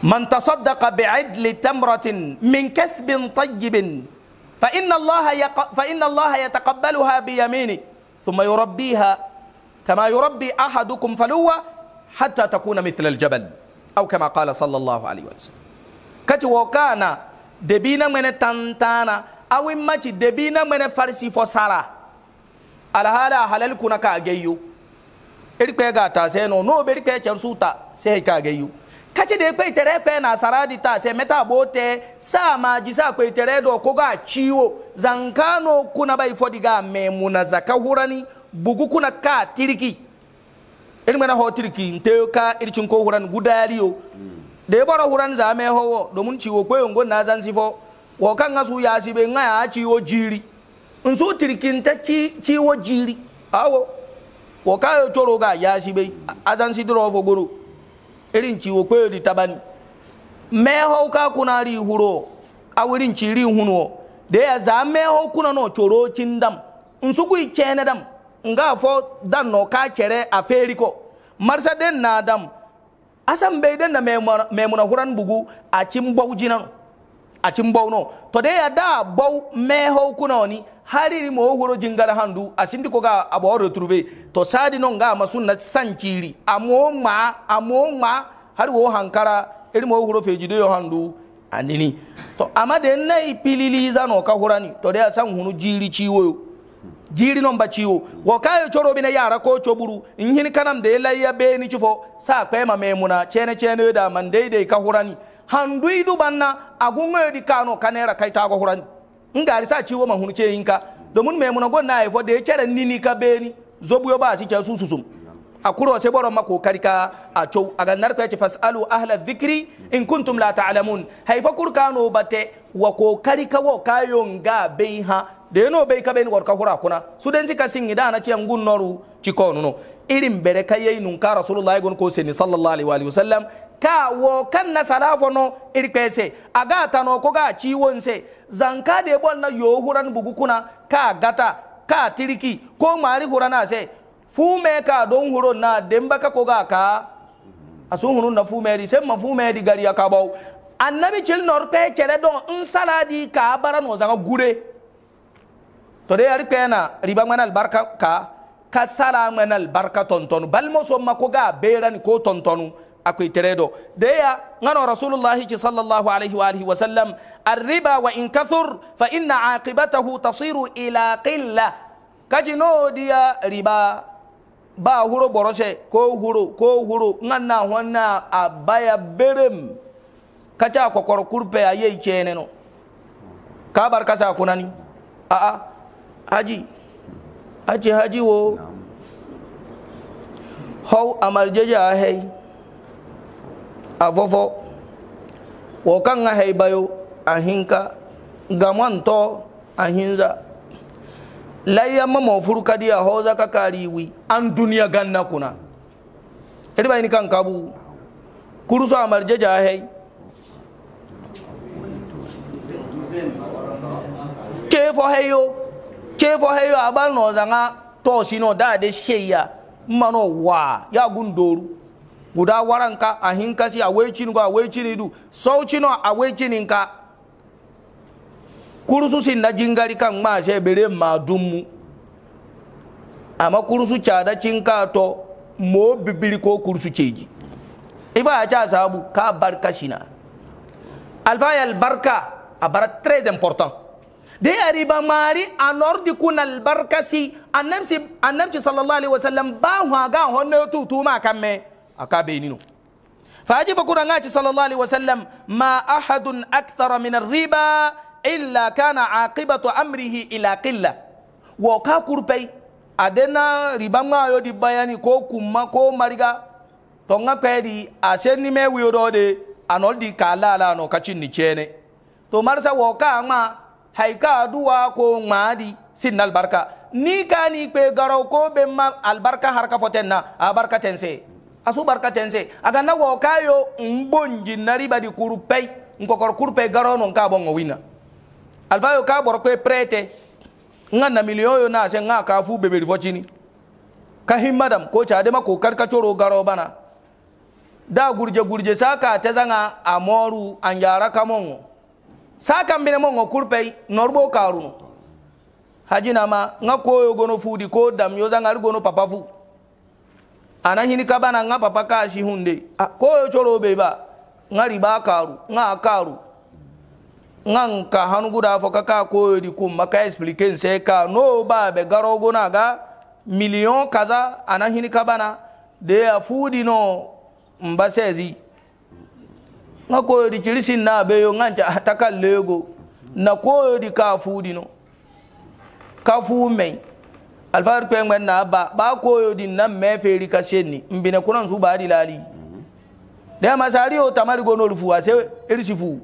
من تصدق بعدل تمرة من كسب طيب فإن الله يق... فإن الله يتقبلها بيمينه ثم يربيها كما يربي أحدكم فلوة حتى تكون مثل الجبل aw kama qala sallallahu alaihi wasallam kati wo kana debi na mene tantana awi machi debi na mene farsi fo sara alhala halal kuna ka geyu irpe ga ta se no no berpe cer ta se he ka geyu kace da kwe tere kwe na saradi ta se meta bote sa ma sa kwe tere do ko ga ciwo zankano kuna bai fodi ga memuna zakahurani bugu kuna ka tiriki irin mana hotirki te ka ircin ko huran gudariyo da ya bara huran zame hawo domin ciwo koyon gon na zan sifo wa kan asu ya si be ngaya ciwo jiri in su tirkin ta ciwo jiri awo wa ka toro ga ya si be azan si duro fo goro irin ciwo koyo di tabani me ho ka kuna ri huro a wurin ciri huno da ya zame ho kuna no toro cindam in su ku cene dam nga fo dan no ka kere a feriko ko marsa den na dam asan be den na memuna huran bugu a cin bau jinan a cin bau no to de ya da bau me ho kuna ni hariri mo horo jingar handu a sindi ko ga abo retrouver to sadi no nga ma san sanciri amo ma amo ma har wo hankara irin mo feji de yo handu anini to amade den na ipilili ka hurani to de asan hunu jiri ciwo jiri jirino mbaciwo wo kayo corobi na yara ko coburu in hin kanam da be ni cifo sa kwema memuna cene cene da man dai ka hurani handui du banna agungo di kano kanera kai go hurani ngari sa ciwo hunu hunce yinka domin memuna gonna ay fo de cere nini ka ni zobuyo ba si ce sususum A kuro sai boron mako karka a a aga narko yace fasalu ahla dhikri in kuntum la ta'lamun haifa kurkano bate wa ko karka wo bai ha da yano bai ka bai ni gorka hura kuna dan jika singi dana ci angun noru ci ko nuno irin bere kaye nun ka rasulullahi gon ko ni sallallahu alaihi wa alihi ka wo kan na salafo no iri pese aga no ko ga ci se zanka de bol na yohuran bugukuna ka gata ka tiriki ko mari hurana se fume ka don huro na demba ka koga ka asu hunun na fume di semma fume di gari ka bau annabi chil nor pe chere don in saladi ka bara no zanga gure to de ari kena riba manal barka ka ka sala ton ton bal mo so ma koga berani ko ton akwai teredo da ya ngano rasulullah sallallahu alaihi wa alihi wa sallam arriba wa in kathur fa inna aqibatahu tasiru ila qilla kajino dia riba ba huro boroshe ko huro ko huro nganna honna a baya berem kaca kokor kurpe a yei cene no ka bar kasa kunani a a haji aci haji wo hau amarjeja a hei a fofo wo kan ga hei bayo a hinka gamanto a hinza layamma mofuru kadi a hoza ka kariwi an duniya ganna kuna iri bayini kan kabu kuruso amarje jahei kefo heyo kefo heyo abal no zanga toshi no da de sheya mano wa ya gundoru guda waranka ahinkasi awechinu ga awechinidu a awechinin ka kulusu sinnajingalika ngmasha ebere madumu ama kulusu kyada kinkato mobibirika okulusu cheji iba sabu ka barka shina ya albarka abara très important de ariba mari anordi kuna albarkasi annamsi annamsi sallallahu alaihi wasallam ba hwaga honne ma kamme akabe nino faji fakura صلى sallallahu عليه wasallam ma ahadun akthara من الربا illa kana aqibatu amrihi ila qilla wo ka kurpei adena riba ŋayo di bayani ko kumma ko mariga to ŋa kpedi ase nime wiyorode anol di ka lala no ka cinni cene to marisa wo ka ŋa hay ka duwa ko ŋmaadi sin albarka ni ka ni kpe garaw ko be ma albarka harka foten na a barka tense asu barka tense aga na wo kayo ngbonji nariba di kurpei nkokor kurpei garaw non ka bongo wina alfa yo ka boro kwe prete nga na miliyo yo na se nga ka fu beberi fo chini ka him madam ko cha de ma ko kar ka choro garo bana da gurje gurje saka ta zanga amoru an yara kamon saka mbine mon kurpei norbo karuno hajina ma nga koyo gono di ko dam yo zanga gono papa fu ana hini kabana nga papa ka shi hunde koyo choro be ba nga riba karu nga karu ngan ka hanguda fo kaka koyodi kumma ka explique n sei ka no ba baɓe garogona ga million kaza ana hini kabana de a fuudino mba sesi nga di cirisin na ɓeyo ta takal lego na di ka fuudino ka fu fuu mey alfahar kwengwen na ba ba koyodi nan me feri ka senni mbine kunan su baadi laali mm-hmm. de masari o tamari gonolu a ase irisi fuu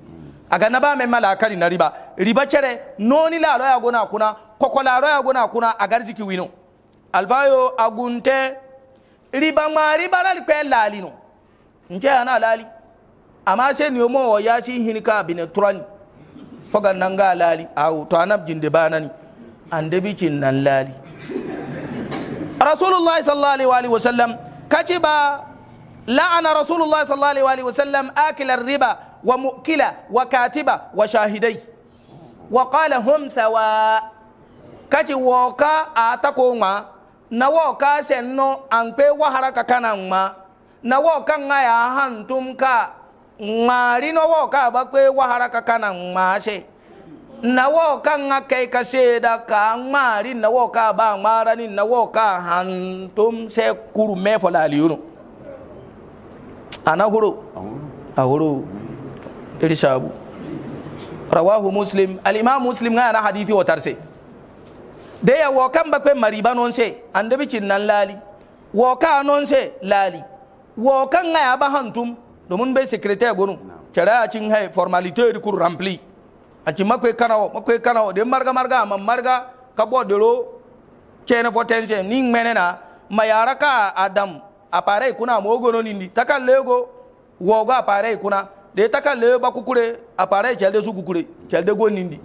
A ga na ba mai malakari na riba riba cere noni la roya gona kuna koko lalo ya gona kuna A jiki wino alfayo agunte riba ma riba lali kwe lali no nje ana lali amma se ni o ya shi hinika bin turani foga nan ga lali awo to anab jinde ni ande bikin nan lali rasulullahi sallallahu alaihi wa sallam kaci ba la'ana rasulullahi sallallahu alaihi wa sallam akila riba ومؤكلا وكاتبا وشاهدي وقال هم سواء كجي وكا أتكوما نوكا سنو أنبي وحركا كنما نوكا نايا هانتم كا ngari no wo ka ba kwe wahara ka kana ngmashe na wo ka nga kai ka sheda ka ngari na wo ka ba ngara ni na wo ka hantum se kuru me fo la liuno ana huro a huro irshabu rawahu muslim al'imam muslim ga na hadithi wa tarse da ya wokan bakwe mariba non se an da bicin nan lali ka non se lali kan ga ya ba hantum domin bai secretary gonu a cin hai formalite da kur rampli a cin makwai kanawo makwai kanawo da marga marga amma marga ka bo dero kene ni tension nin menena mayara ka adam apare kuna mogono nindi takan lego wogo apare kuna de taka le ba kukure apare chelde su kukure chelde go nindi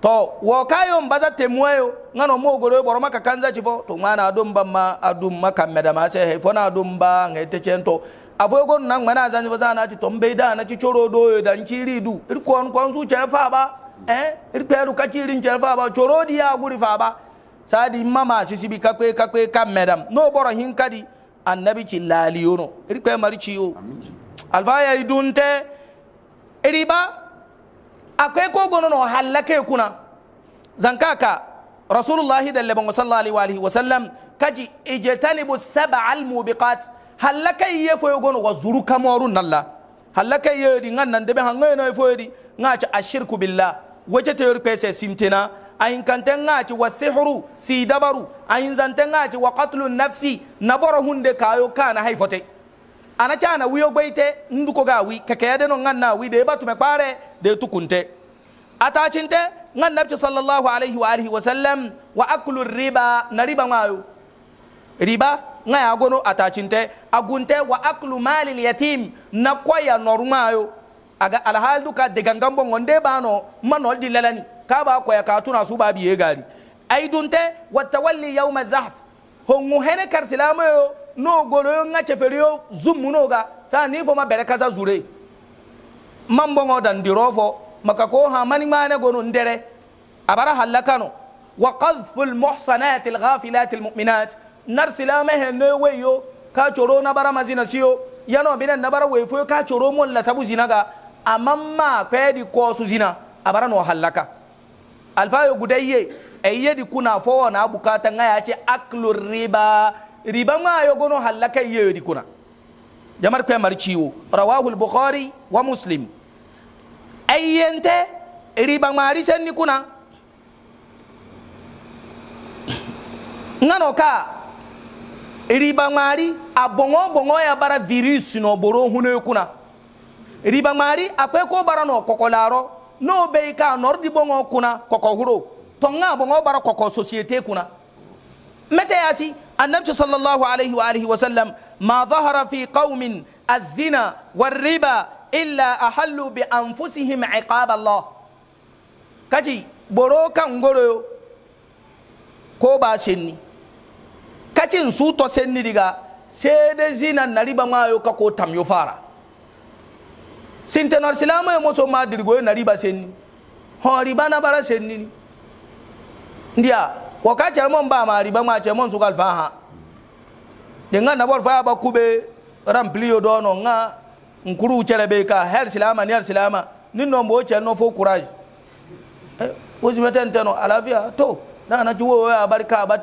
to wo kayo mbaza temuayo ngano mo goro boro maka kanza chifo to mana adum ba ma adum maka meda ma se he n'a adum ba ngete chento afo go na ngana zanzi ba sana ti tombe da na chi choro do da nchiri du iri kon kon su chele fa ba eh iri peru kachiri nchele fa ba choro di ya guri fa ba sadi mama sisi sibi kakwe kakwe ka medam no boro hin kadi annabi ci laliyo no pe mari alfa ya idunte riba akwai kogono no hallake kuna zankaka rasulullahi da lebango sallallahu alaihi wasallam kaji ijtanibu sab'al mubiqat hallaka iye foyo gono wa zuru kamoru nalla hallaka iye di ngan nan debe hangoy no foyo di ngacha ashirku billah wace ta yorpe se simtina ayin kante ngachi wa sihru si dabaru ayin zante ngachi wa qatlun nafsi naboro hunde kayo kana haifote anachana wiyo gwaite nduko gawi kakeyade no nganna wi de batume kpare de tukunte atachinte ngan nabci sallallahu alaihi wa alihi sallam wa aklu riba na riba ngayo riba ngaya gono atachinte agunte wa aklu mali lyatim na kwaya noru ngayo aga alhal duka de gangambo ngonde bano manol di ba kaba kwaya katuna su babi ye gari aidunte wa tawalli yawma zahf hongu hene karsilamoyo no goro yo ŋa chefere yo zumu no ga sa ni fo ma bere kasa zure mambo ngoda fɔ maka ko ha mani mane gono ndere abara no wa qadhfu al muhsanat mu'minat nar silama he ne yo ka choro na bara mazina siyo yano bi na bara fo ka choro mo la sabu zina man amamma kwedi ko su zina abara no halaka alfayo gudayye ayyadi kuna fowa na bukatan ya ce aklur riba riba ma yogono hallaka iyoyodi kuna jamar kwe mari ciwo rawahu bukhari wa muslim ayyente riba mari senni kuna ngano ka riba mari a bongo bongo ya bara virus no boro hune kuna riba mari akwe ko bara no kokolaro no be ka nordi bongo kuna kokohuro tonga bongo bara koko societe kuna mete asi annabci sallallahu alaihi wa alihi wasallam ma zahara fi qaumin az-zina war riba illa ahallu bi anfusihim iqab Allah kaji boro kan goro ko ba senni kacin su to senni diga sai da zina na riba ma yo ka ko tam yo fara sintenar silama yo moso ma dirgo na riba senni ho riba na bara senni ndia wa ka cer mon ba mari ba ma cer mon sugal fa ha na bor fa ba kube ramplio do no nga nkuru cere ka her silama ni her silama ni no mbo cer no fo courage eh wosi meten teno alafia to na na juwo wa barka ba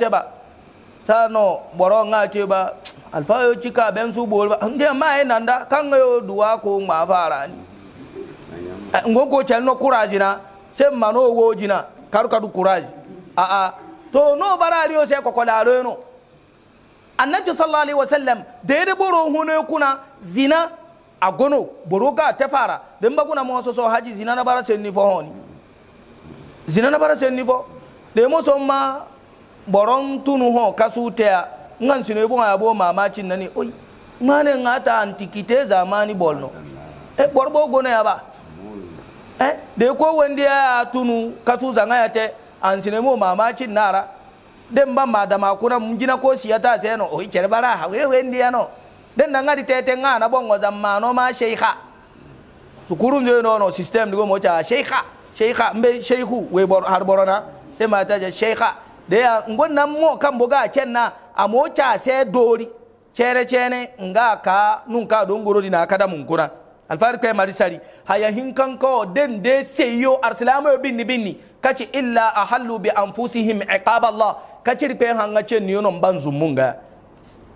sano boro nga ce ba alfa yo cika ben su bol ba ndia mai nanda kan yo duwa ko ma fara ni eh, ngo ko cer no courage na sem mano wo jina karu courage a a to no bara riyo sai kwakwalaro no annabi sallallahu alaihi wasallam da ya boro huno kuna zina a gono boro ga ta fara don ba kuna mawaso so haji zina na bara sai nifo honi zina na bara sai nifo da ya maso ma boron tunu ho kasu ta ngan sino ibo ya bo mamacin nani oi mane ngata antikite zamani bolno e eh, borbo gona ya ba eh de ko wanda ya tunu kasu zanga ya te ansine mu mamakin nara den ba ma dama kuna mjina ko siyata seno o ikere bara ha we we ndi ano den na ngadi tete nga na bongo ma no ma sheikha sukuru njo no no system digo mo cha sheikha sheikha mbe sheikhu we bor har borona se ma ta je sheikha de ya ngonna mo kan na a mo cha se dori chere chene nga ka nun ka dongoro dina kada mun kuna alfari kwe mari sari haya hinkan ko den de seyo arsilamo binni binni kaci illa ahallu bi anfusihim iqab Allah kaci kwe hanga ce ni yonon ban zumunga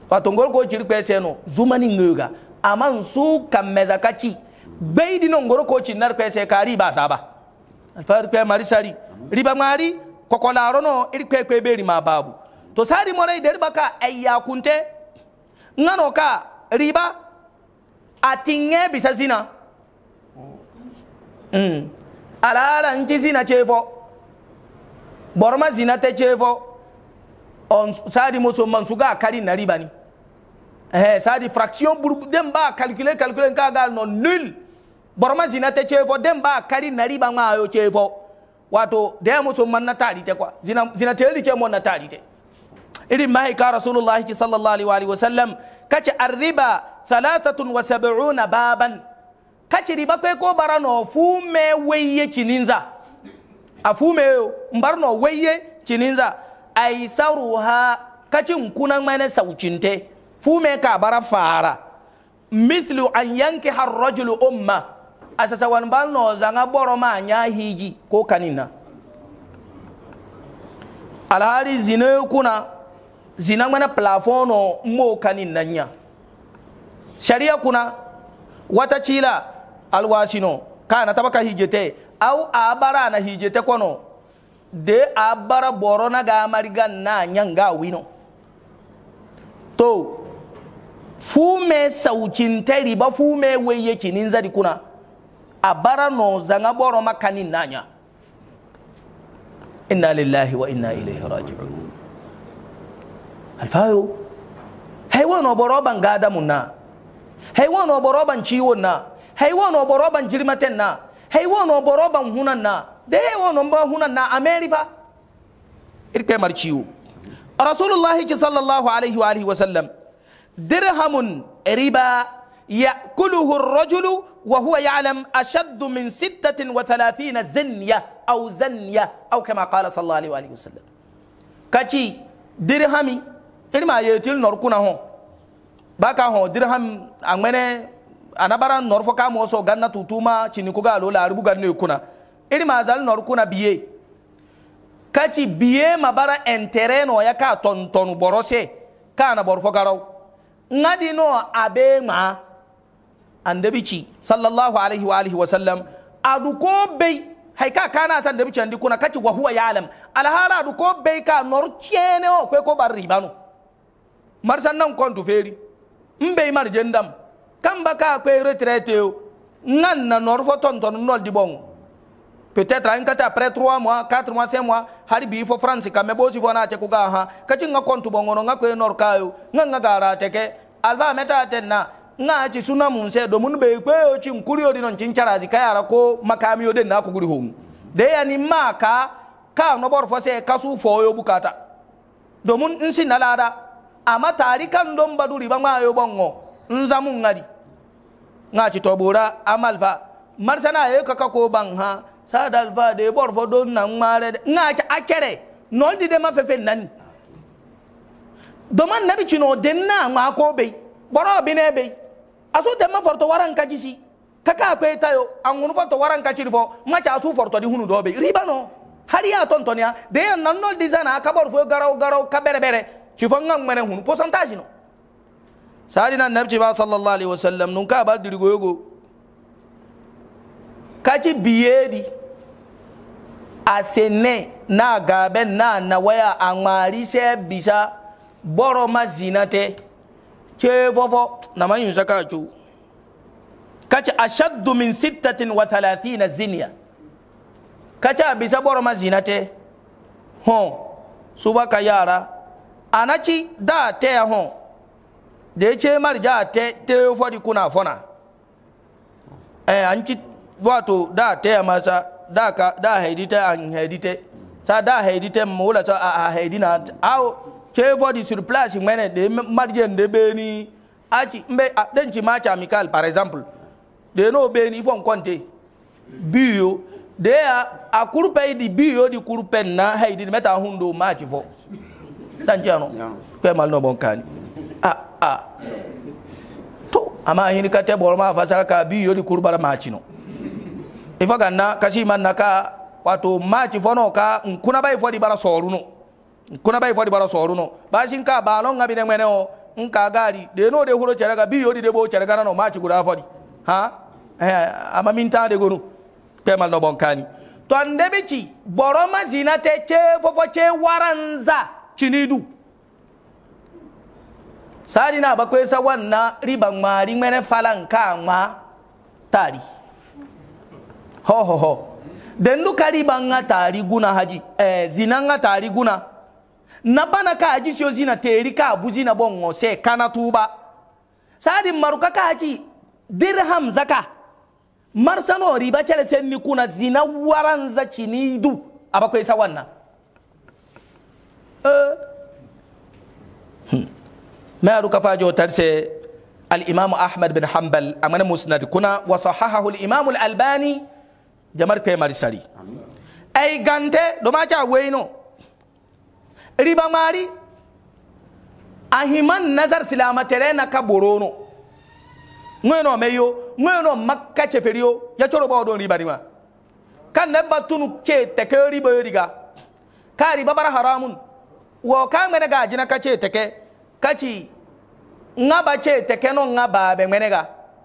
wato ngol ko ci ciri kwe seno zumani ngoga aman su kammeza kaci bai dino ngoro ko ci cinar kwe se kari ba saba alfari kwe mari sari riba mari kokolaro no iri kwe kwe beri ma babu to sari morai derba ka ayya kunte ngano ka riba atinge bisa zina mm. alala nki zina chefo boroma zina te chefo sadi muso mansuga kali nari bani eh sadi fraction buru dem ba calculer calculer ka ga non nul boroma zina te chefo dem ba kali nari ba ma yo chefo wato dem muso man na tari te kwa zina zina te ri ke mon na tari te irin mahika rasulullahi sallallahu alaihi wa sallam kaci arriba thalathatun wa sab'una baban kaci riba kai ko bara no fume weye cininza a fume mbar no weye cininza aisaruha kaci kunan mane saucinte fume ka bara fara mithlu an yanki har rajulu umma asasa wan bal no zanga boro ma nya hiji ko kanina alhali zine kuna zina mana plafono no mo kanin nanya sharia kuna wata cila alwasino kana tabaka hijete au abara na hijete kono de abara borona na ga mariga na nyanga wino to fume saukin tari ba fume weye kinin zari kuna abara no zanga boro makanin nanya inna lillahi wa inna ilaihi raji'un alfayo haiwan oboroban gadamun na haiwan oboroban ciwon na haiwan oboroban jirmaten na haiwan oboroban hunan na da haiwan oboroban hunan na amerika irkai mar ciwo rasulullahi sallallahu alaihi wa alihi wasallam dirhamun riba يأكله الرجل وهو يعلم أشد من ستة وثلاثين زنية أو زنية أو كما قال صلى الله عليه وآله وسلم كتي درهمي ini ma ye til nor kuna ho baka ho dirham angmene anabara nor fo mo so ganna tutuma chini ko galo la rubu ganne kuna ini ma zal nor kuna biye kati biye mabara bara entere no ya ka tonton borose ka na borfo garaw ngadi no abe ma andabici sallallahu alaihi wa alihi wa sallam adu ko bei ka kana san dabici andi kuna kaci wa huwa ya'lam alhala adu ko ka nor chene o kwe ko bar ribano marsan nan kontu feri mbe mar jendam kamba ka kwe retraite yo ngan na nor fo ton ton nol di bon peut-être en kata après 3 mois 4 mois 5 mois hari bi fo france ka me bosi fo na te kuga ha kati nga kontu bongono nga kwe nor kayo nga nga gara teke alfa meta tenna nga ci suna mun se do mun be kwe yo cin kuriyo di non cin charazi kayara ko makami yo den na ku hon de ya ni maka ka no bor fo se kasu fo yo bukata domin in si na lada ama tari kan duli baduri ba ma yo bongo nzamu ngari nga ci tobura marsana ye kaka ko ban ha sadal fa de bor fo don na ngare nga akere no di de ma nani doman nabi ci no ma ko be boro bi ne be asu de ma waran ka kaka ko tayo angunu forto waran ka ma cha asu forto di hunu do riba no hari tontonia de nan no di zana ka bor fo garaw garaw ka bere bere cifonga ŋmene hunu pourcentage no sadina nabci ba sallallahu alaihi wasallam nun ka bal dirigoyogo kaci biyedi a sene na gabe na nawaya a ŋmaari se bisa boro ma zina te ce fofo nama yunsa ka cu kaci ashaddu min sittatin wa thalathina zinya kaci a bisa boro ma zina te hon suba ka yara anachi da te ya hon da ya ce marja te te fari kuna fona eh an ci wato da te ya masa da ka da haidite an haidite sa da haidite mu wala sa a haidina awo ce fari sur place mene de marje de beni achi mbe den ci ma cha michael par exemple de no beni fon konte biyo de a kurpe di biyo di kurpe na haidini meta hundo ma ci fo danjano kwe mal no bon kani a ah, a ah. to ama hini kate bol ma fasara ka bi yoli kurbara machino ifa ganna kashi man naka wato machi fono ka nkuna bai fodi bara soruno nkuna bai fodi bara soruno bashin ka balon ngabi ne mene o nka gari de no de huro ka bi yoli de bo cerega no machi guda fodi ha eh ama minta de gonu kwe mal no bon kani to ndebici boroma zinate ce fofo ce waranza chinidu sari na abakwesa wanna riba ngwari mene fala nka anwa tari hohoho den duka riba nga tari guna haji eh, zina nga tari guna na bana ka haji siyo zina teri ka abu zina bongo se kana tuba sari maruka ka haji dirham zaka marsano riba cele sen nikuna zina waranza chinidu abakwesa wanna ما أروك فاجو ترسي الإمام أحمد بن حنبل أمنا مسند كنا وصححه الإمام الألباني جمر كيمار سري أي غانتي دوما جا وينو ريبا ماري أهمان نظر سلامة ترينا كبورونو ngweno meyo ngweno makka cheferiyo ya choro ba odon riba ni ma kan ne batunu ke tekeri boyoriga kari babara haramun wa ka ŋmene ga jina ka ce teke kaci ŋa ba ce teke no ŋa baabe ŋmene ga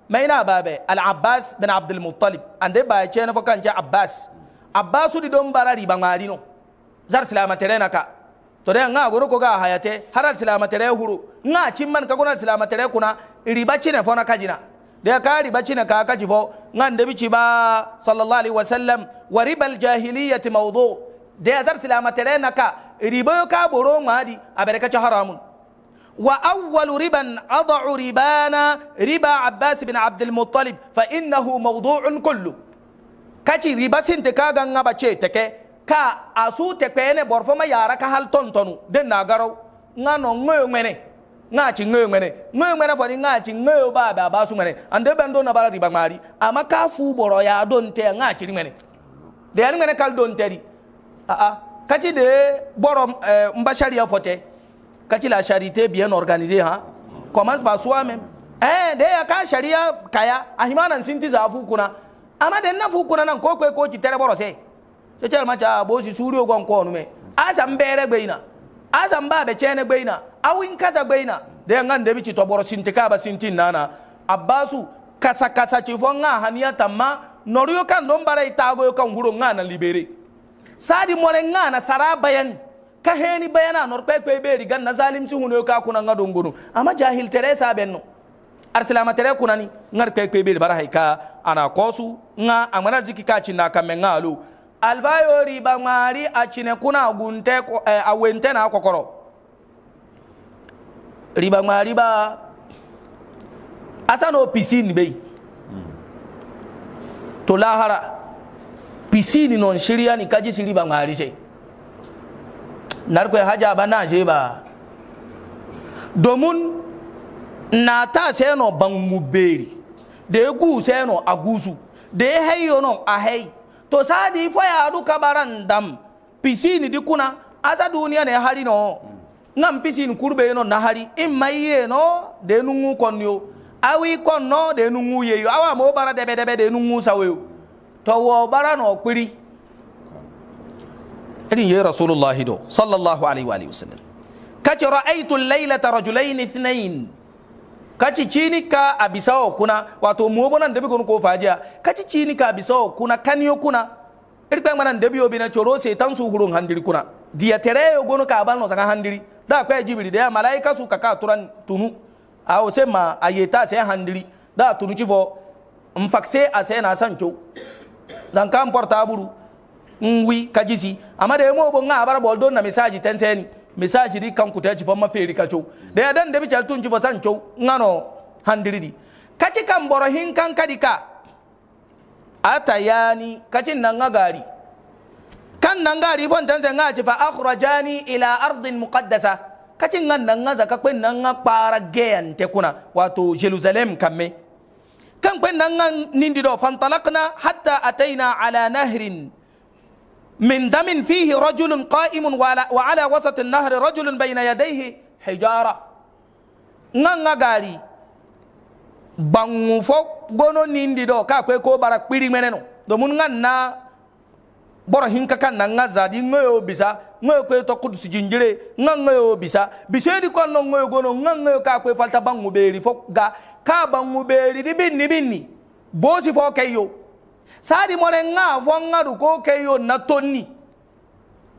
maina baabe al-abbas bin abdulmuttalib ande ba baa cene fo kance abbas abbasu di don bara riba ŋmaari no zar silamatere na ka tode ŋa goro ko ga hayate har silamatere huru ŋa cimman ka gona silamatere kuna riba cine fo na kajina da ka riba cine ka kaci fo ŋa ndebi ciba sallallahu alaihi wasallam wa riba al-jahiliyati mawdu da zar silamatere na ka riba ka boro ngwadi abarakaci haramun wa awwalu riban adau ribana riba abbas bin abdulmuttalib fa innahu mawdu'un kullu kaci riba sinte ka ganga bace teke ka asu tekene borfoma yara ka hal tontonu den na garau ngano ngoyo ngene ngaci ngoyo ngene ngoyo ngene fani ngaci ngoyo ba ba basu ngene ande bendo na bara riba ngari ama ka fu boro ya don te ngaci ngene de ngene kal don teri a a kati de bɔrɔ eh, n ba sariya kati la charité bien organisée ha commence par soi même eh de ya ka sariya kaya a himanan sinti za fu kuna amma de na fu kuna nan ko kwe ko ci tere bɔrɔ se se cɛ ma ca bo si suri o gɔn kɔnu mɛ asa n bɛrɛ gbɛ ina asa n ba bɛ tiɲɛ ne gbɛ ina awi n kasa gbɛ ina de ya n ka n debi ci tɔ bɔrɔ sinti k'a ba sinti nana abasu kasa kasa ci fɔ n ka haniya tamma nɔri yo kan don baara i taago yo kan huro n na libere sadi more ngana sara bayan ka heni bayana nor kwe kwe be rigan na zalimci huno ka kuna ngadon gonu amma jahil tere sabenno arsilama tere kunani ngar kwe kwe be bara haika ana kosu nga amana jiki ka cinna kamme ngalo alvayo riba ngari acine kuna gunte a eh, awente na kokoro riba ngari ba asano pisini bei hmm. to lahara pisini non shirya ni kaji siri ba ngari she narko haja ba na she ba domun na ta sai no bangu beri da ya gu sai no agusu da ya hayo no a hai to sadi fo ya du kabaran dam pisini di kuna asa duniya ne hari no ngam pisini kurbe no na hari in maiye no de nungu konyo awi konno de nungu yeyo awa mo bara debe debe de nungu saweyo tọwọ́ bara na ọkpiri irin yi rasulullahi do sallallahu alaihi wa sallam kaci ra'aitu lailata rajulaini thnain kaci cini ka abisa okuna wato muobo nan debi ko ka abisa okuna kaniyo kuna irkpe ngana obi na su hurun handiri kuna diya tere yo ka abal no saka handiri da kwa jibiri da malaika su kaka tunu a o ma ayeta se handiri da tunu chifo mfakse a se na sancho zanka mporta aburu nwi kajisi amma m'o bo bon nga abara bol don na message tenseni message ri kan kuta ci fa ma feri kacho da ya dan da bi chaltun ci fa sancho ngano handiridi kaci kan boro hin kan kadika atayani kacin nan nga gari kan nan gari fon tansa nga ci fa akhrajani ila ardin muqaddasa kacin nan nga zaka kwen nan nga para geyan te kuna wato jerusalem kamme kan بين nan نندرو فانطلقنا حتى أتينا على نهر من دم فيه رجل قائم وعلى وسط النهر رجل بين يديه حجارة نغا غاري بانغو فوق غونو نيندي دو كا كوي كو بارا كبيري مننو دومون غان boro hinka kan na nga zadi ngoyo bisa ngoyo kwe to kudu sijinjire nga ngoyo bisa bisedi kwa no ngoyo gono nga ngoyo ka kwe falta bangu beri fo ga ka bangu beri di binni binni bosi fo keyo sadi more nga fo nga du ko keyo na tonni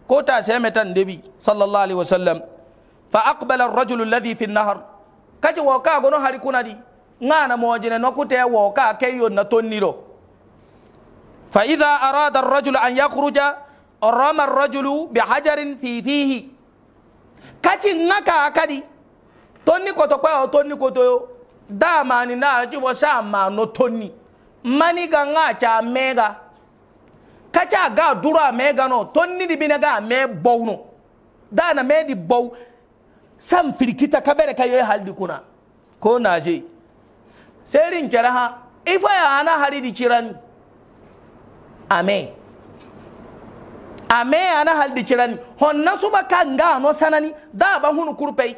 ko ta sai metan debi sallallahu alaihi wasallam fa aqbala ar-rajulu alladhi fi an-nahr kaje wo ka gono hari kunadi di nga na mojine no kute wo ka keyo na tonni ro فإذا أراد الرجل أن يخرج رمى الرجل بحجر في فيه كاتي نكا كدي توني كوتو كوا توني كوتو دا ماني نا جيفو شاما نو توني mani ga nga cha mega kacha ga dura mega no tonni di bina ga me bow no da na me di bow sam firkita kabere ka yoy haldi kuna ko naje serin kera ha ifa ya ana hari di kirani Amen, amen ana haldi cirani honna suba ka ngano sanani da ban hunu kurpei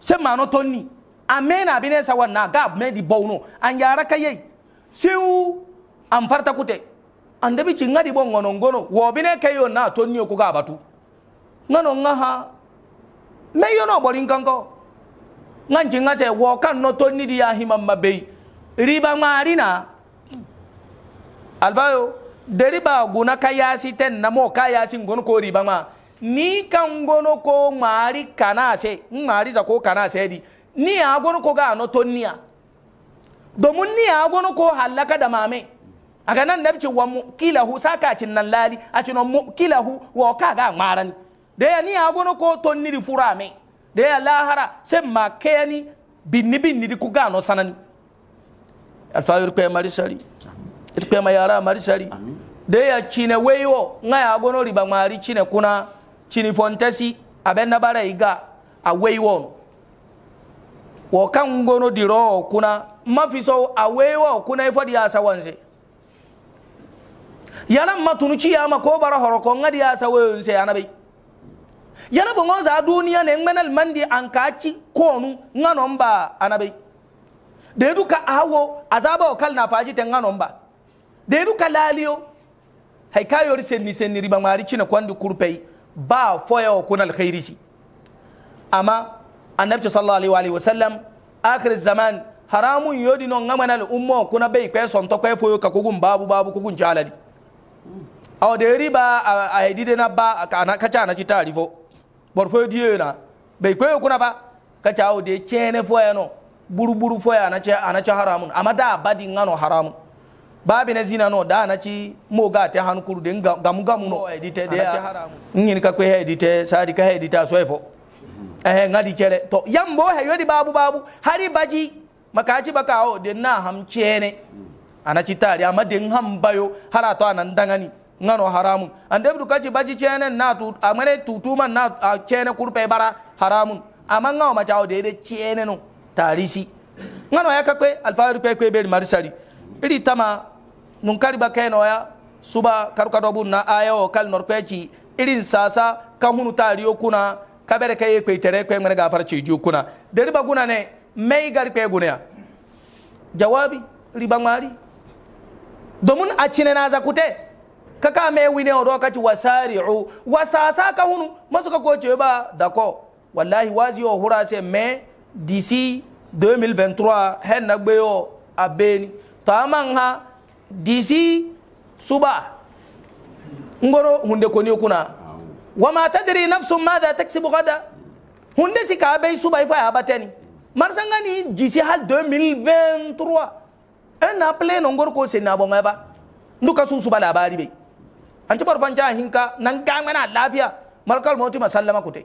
se mano tonni Amen na bine sa wanna ga me di bawno an yara kaye siu an farta kute an dabi ci ngadi bon ngono ngono wo bine kayo na tonni ko ga batu ngano ngaha me yono bolin kanko nganji ngase wo kan no tonni di ya himamma bei riba marina albayo deriba guna kaya yasi ten namo ka yasi ngono ko riba ni kan ngono ko mari kana se mari za ko kana se di ni a gono ko ga no tonniya domin ni a gono ko halaka da mame aga nan nabci wa mukilahu saka cin nan lali a cin mukilahu wa ka ga maran da ni a gono ko tonni di fura me da lahara sai ma kayani binni binni di ku ga no sanani alfayir ko mari sari it ko ma yara mari sari amin deya cine weyiwo ŋa ya gono riba ŋmaari cine kuna cini fontesi abe nabara iga a weyiwono wo kan gono dirowo kuna mafiso a weyiwo kuna ifodi yasa wanse yana ma tunu ciyama ko bara horoko ŋa di yasa weyonse yanabe yana bo ŋo za duniya ne ŋmenal mandi an ka ci konu ŋa non ba anabe dedu ka awo azaba o kal na faji te ŋa non ba dedu ka laliyo hay ka yori senni senni riba ngari cina kwandu kurpei ba foya wa kuna alkhairi si amma annabi sallallahu alaihi wa sallam akhir zaman haramun yodi non ngamana al umma kuna bai kwe son to kwe foyo ka kugun babu babu kugun jalali aw de riba a hedide na ba kana kacha na ci tarifo bor foyo diyo na bai kwe kuna ba kacha aw de chene foya no buru buru foya na ce ana ce haramun amma da badi ngano haramun babi na zina no da na ci mo ga te han kuru den gam gamu no e dite de nyin ka ko edite sadi ka dite so efo eh ngadi chere to yambo he yodi babu babu hari baji makaci baka o den na ham chene ana ci tari amma den ham bayo hara to anan dangani ngano haramun ande du kaci baji chene na tu amare man na chene kurpe bara haramun amma ngawo macha o de de chene no tarisi ngano yakakwe alfaru kwe kwe be marisari iri tama nun kariba kenoya suba dobu na ayo kal norpeci irin sasa kan hunu tariyo kuna kabere kai kwe tere kwe ngene farci ji kuna deriba guna ne mai gari kwe guna jawabi riba mari domin a cine na zakute kaka mai wine odo kaci wasari'u wasasa ka hunu masu ka koce ba dako wallahi wazi o hura se me dc 2023 hen na gbeyo abeni to aman ha disi suba ngoro hunde ko koni kuna wama tadri nafsum madha taksibu gada hunde si kabe suba ifa abateni marsangani disi hal 2023 en appelé no ngoro ko sen abon eba nduka su suba labari be anti bar fanja hinka nan gangana lafiya malkal mauti masallama kute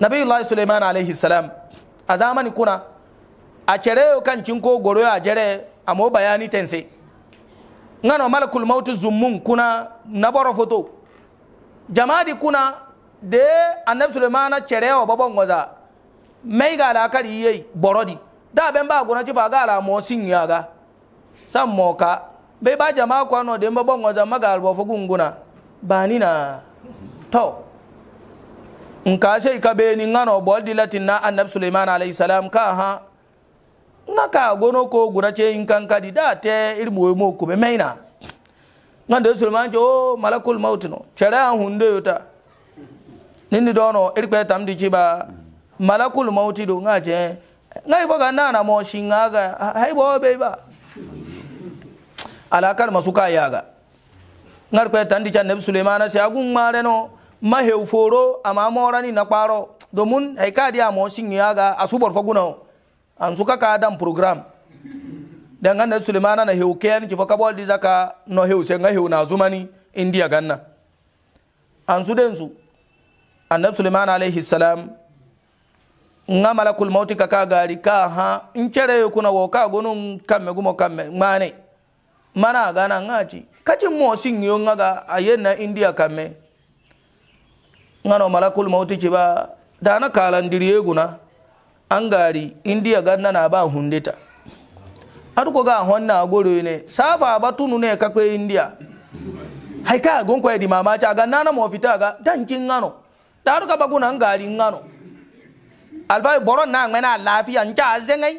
nabiyullahi suleiman alaihi salam a zamani kuna a cere kan cinko goro a jere amo bayani tense ngano malakul mautu zummun kuna naboro foto jamadi kuna de annabi sulaimana cerewa babon goza mai ga alakari yayi borodi da ben ba gona ci fa ga ala mo sin ya ga san mo ka bai ba jama'a kwa no de babon goza maga albo gunguna bani na to in ka sai ka be ni ngano boldi latin na annabi sulaiman alayhi salam ka ha nga ka gono ko gura ce in kan kadi da te irbo mo ko be maina nga de sulman jo malakul maut no chere an hunde yota nindi dono irpe tamdi ciba malakul maut do nga je nga ifo ga nana mo shinga ga hay bo be ba alakal masuka yaga ngar kwe tandi cha nabi sulaimana sai agun mare no mahew foro ama morani na kwaro domun hay kadi amo shinga ga asubor fagunao an suka ka dan program dan ganna sulemana na hew ken ki foka bol dizaka no hew sen hew na zumani india ganna an su den su annabi suleiman alayhi salam nga malakul mauti ka gari ka ha in kere kuna wo ka gunun kamme gumo kamme mane mana gana ngaci kaci mo sin yo ngaga ayenna india kamme ngano malakul mauti ci ba dana kalan kalandiriye guna an gari indiya ganna na ba hundeta aduko ga honna goro ne safa batunu ne kakwe indiya hai ka gon ko di mama cha ga nana mo fita ga dankin ngano da aduka baguna an gari ngano alfai boron na ngana lafiya nja zengai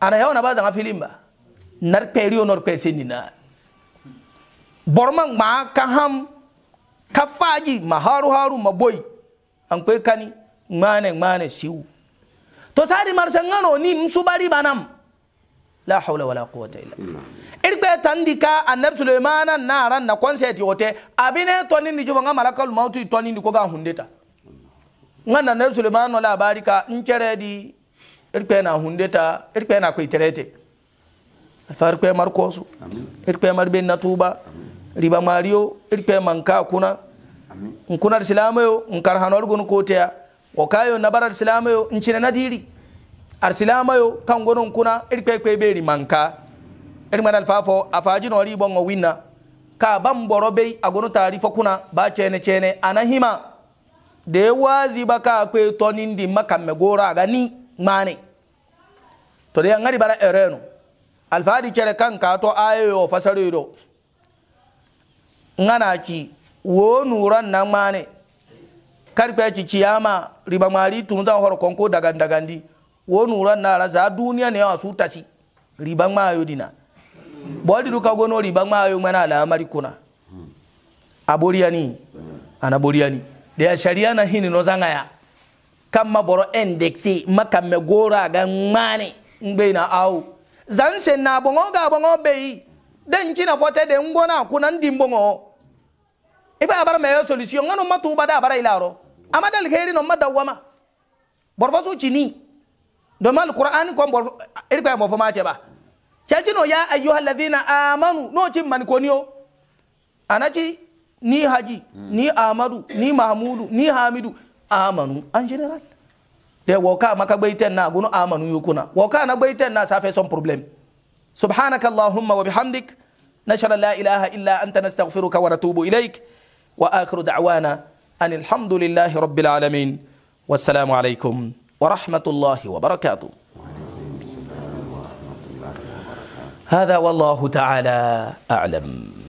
ana yawa na ba zanga ba nar periyo nor ni na borman ma kaham kafaji maharu haru maboi an kwe kani ŋmane ŋmane siwu to sadi marse ŋano ni msubari banam la hawla wala quwata illa mm. irgbe tandi ka annab sulaimana naran na concert yote abine toni ni jobo ngamala kal mautu toni ni ko ga hundeta mm. ngana annab sulaiman no labari ka nchere di irgbe na hundeta irgbe na ko iterete alfar ko mar kosu irgbe mar ben natuba riba mario irgbe man ka kuna nkunar silamayo nkar hanol gon kotea wo kayo na bara silamayo ncina na diri arsilamayo kan gonon kuna irkwekwe beri manka irman alfafo afaji no ribon o winna ka ban boro bei agonu tarifo kuna ba chene chene anahima de wazi baka akwe tonin di makamme gora aga ni mane to de ngari bara ereno alfadi chere kan ka to ayo fasaro ngana ci wo nuran na mane karkwe ci ciyama riba mari tun zan hor konko dagan dagandi wo nuran nara za duniya ne wasu tasi riba mayo dina bodi duka gono riba mayo mana la mari kuna aboriani ana boriani da sharia na hini no zangaya kamma boro indexi makamme gora ga ngmane ngbe na au zanse na bongo ga bongo bei den china fote de ngona kuna ndimbo ngo ifa abara me solution ngano matu bada abara ilaro amada alheri no madawama borfo so chini do mal qur'ani ko borfo eri ko borfo ma ba chalchi no ya ayyuhal ladhina amanu no chim man konio anachi ni haji ni amadu ni mahmudu ni hamidu amanu en général de woka maka gbeiten na gono amanu yokuna woka na gbeiten na ça fait son problème سبحانك اللهم وبحمدك نشهد لا إله إلا أنت نستغفرك ونتوب إليك وآخر دعوانا أن الحمد لله رب العالمين والسلام عليكم ورحمة الله وبركاته هذا والله تعالى أعلم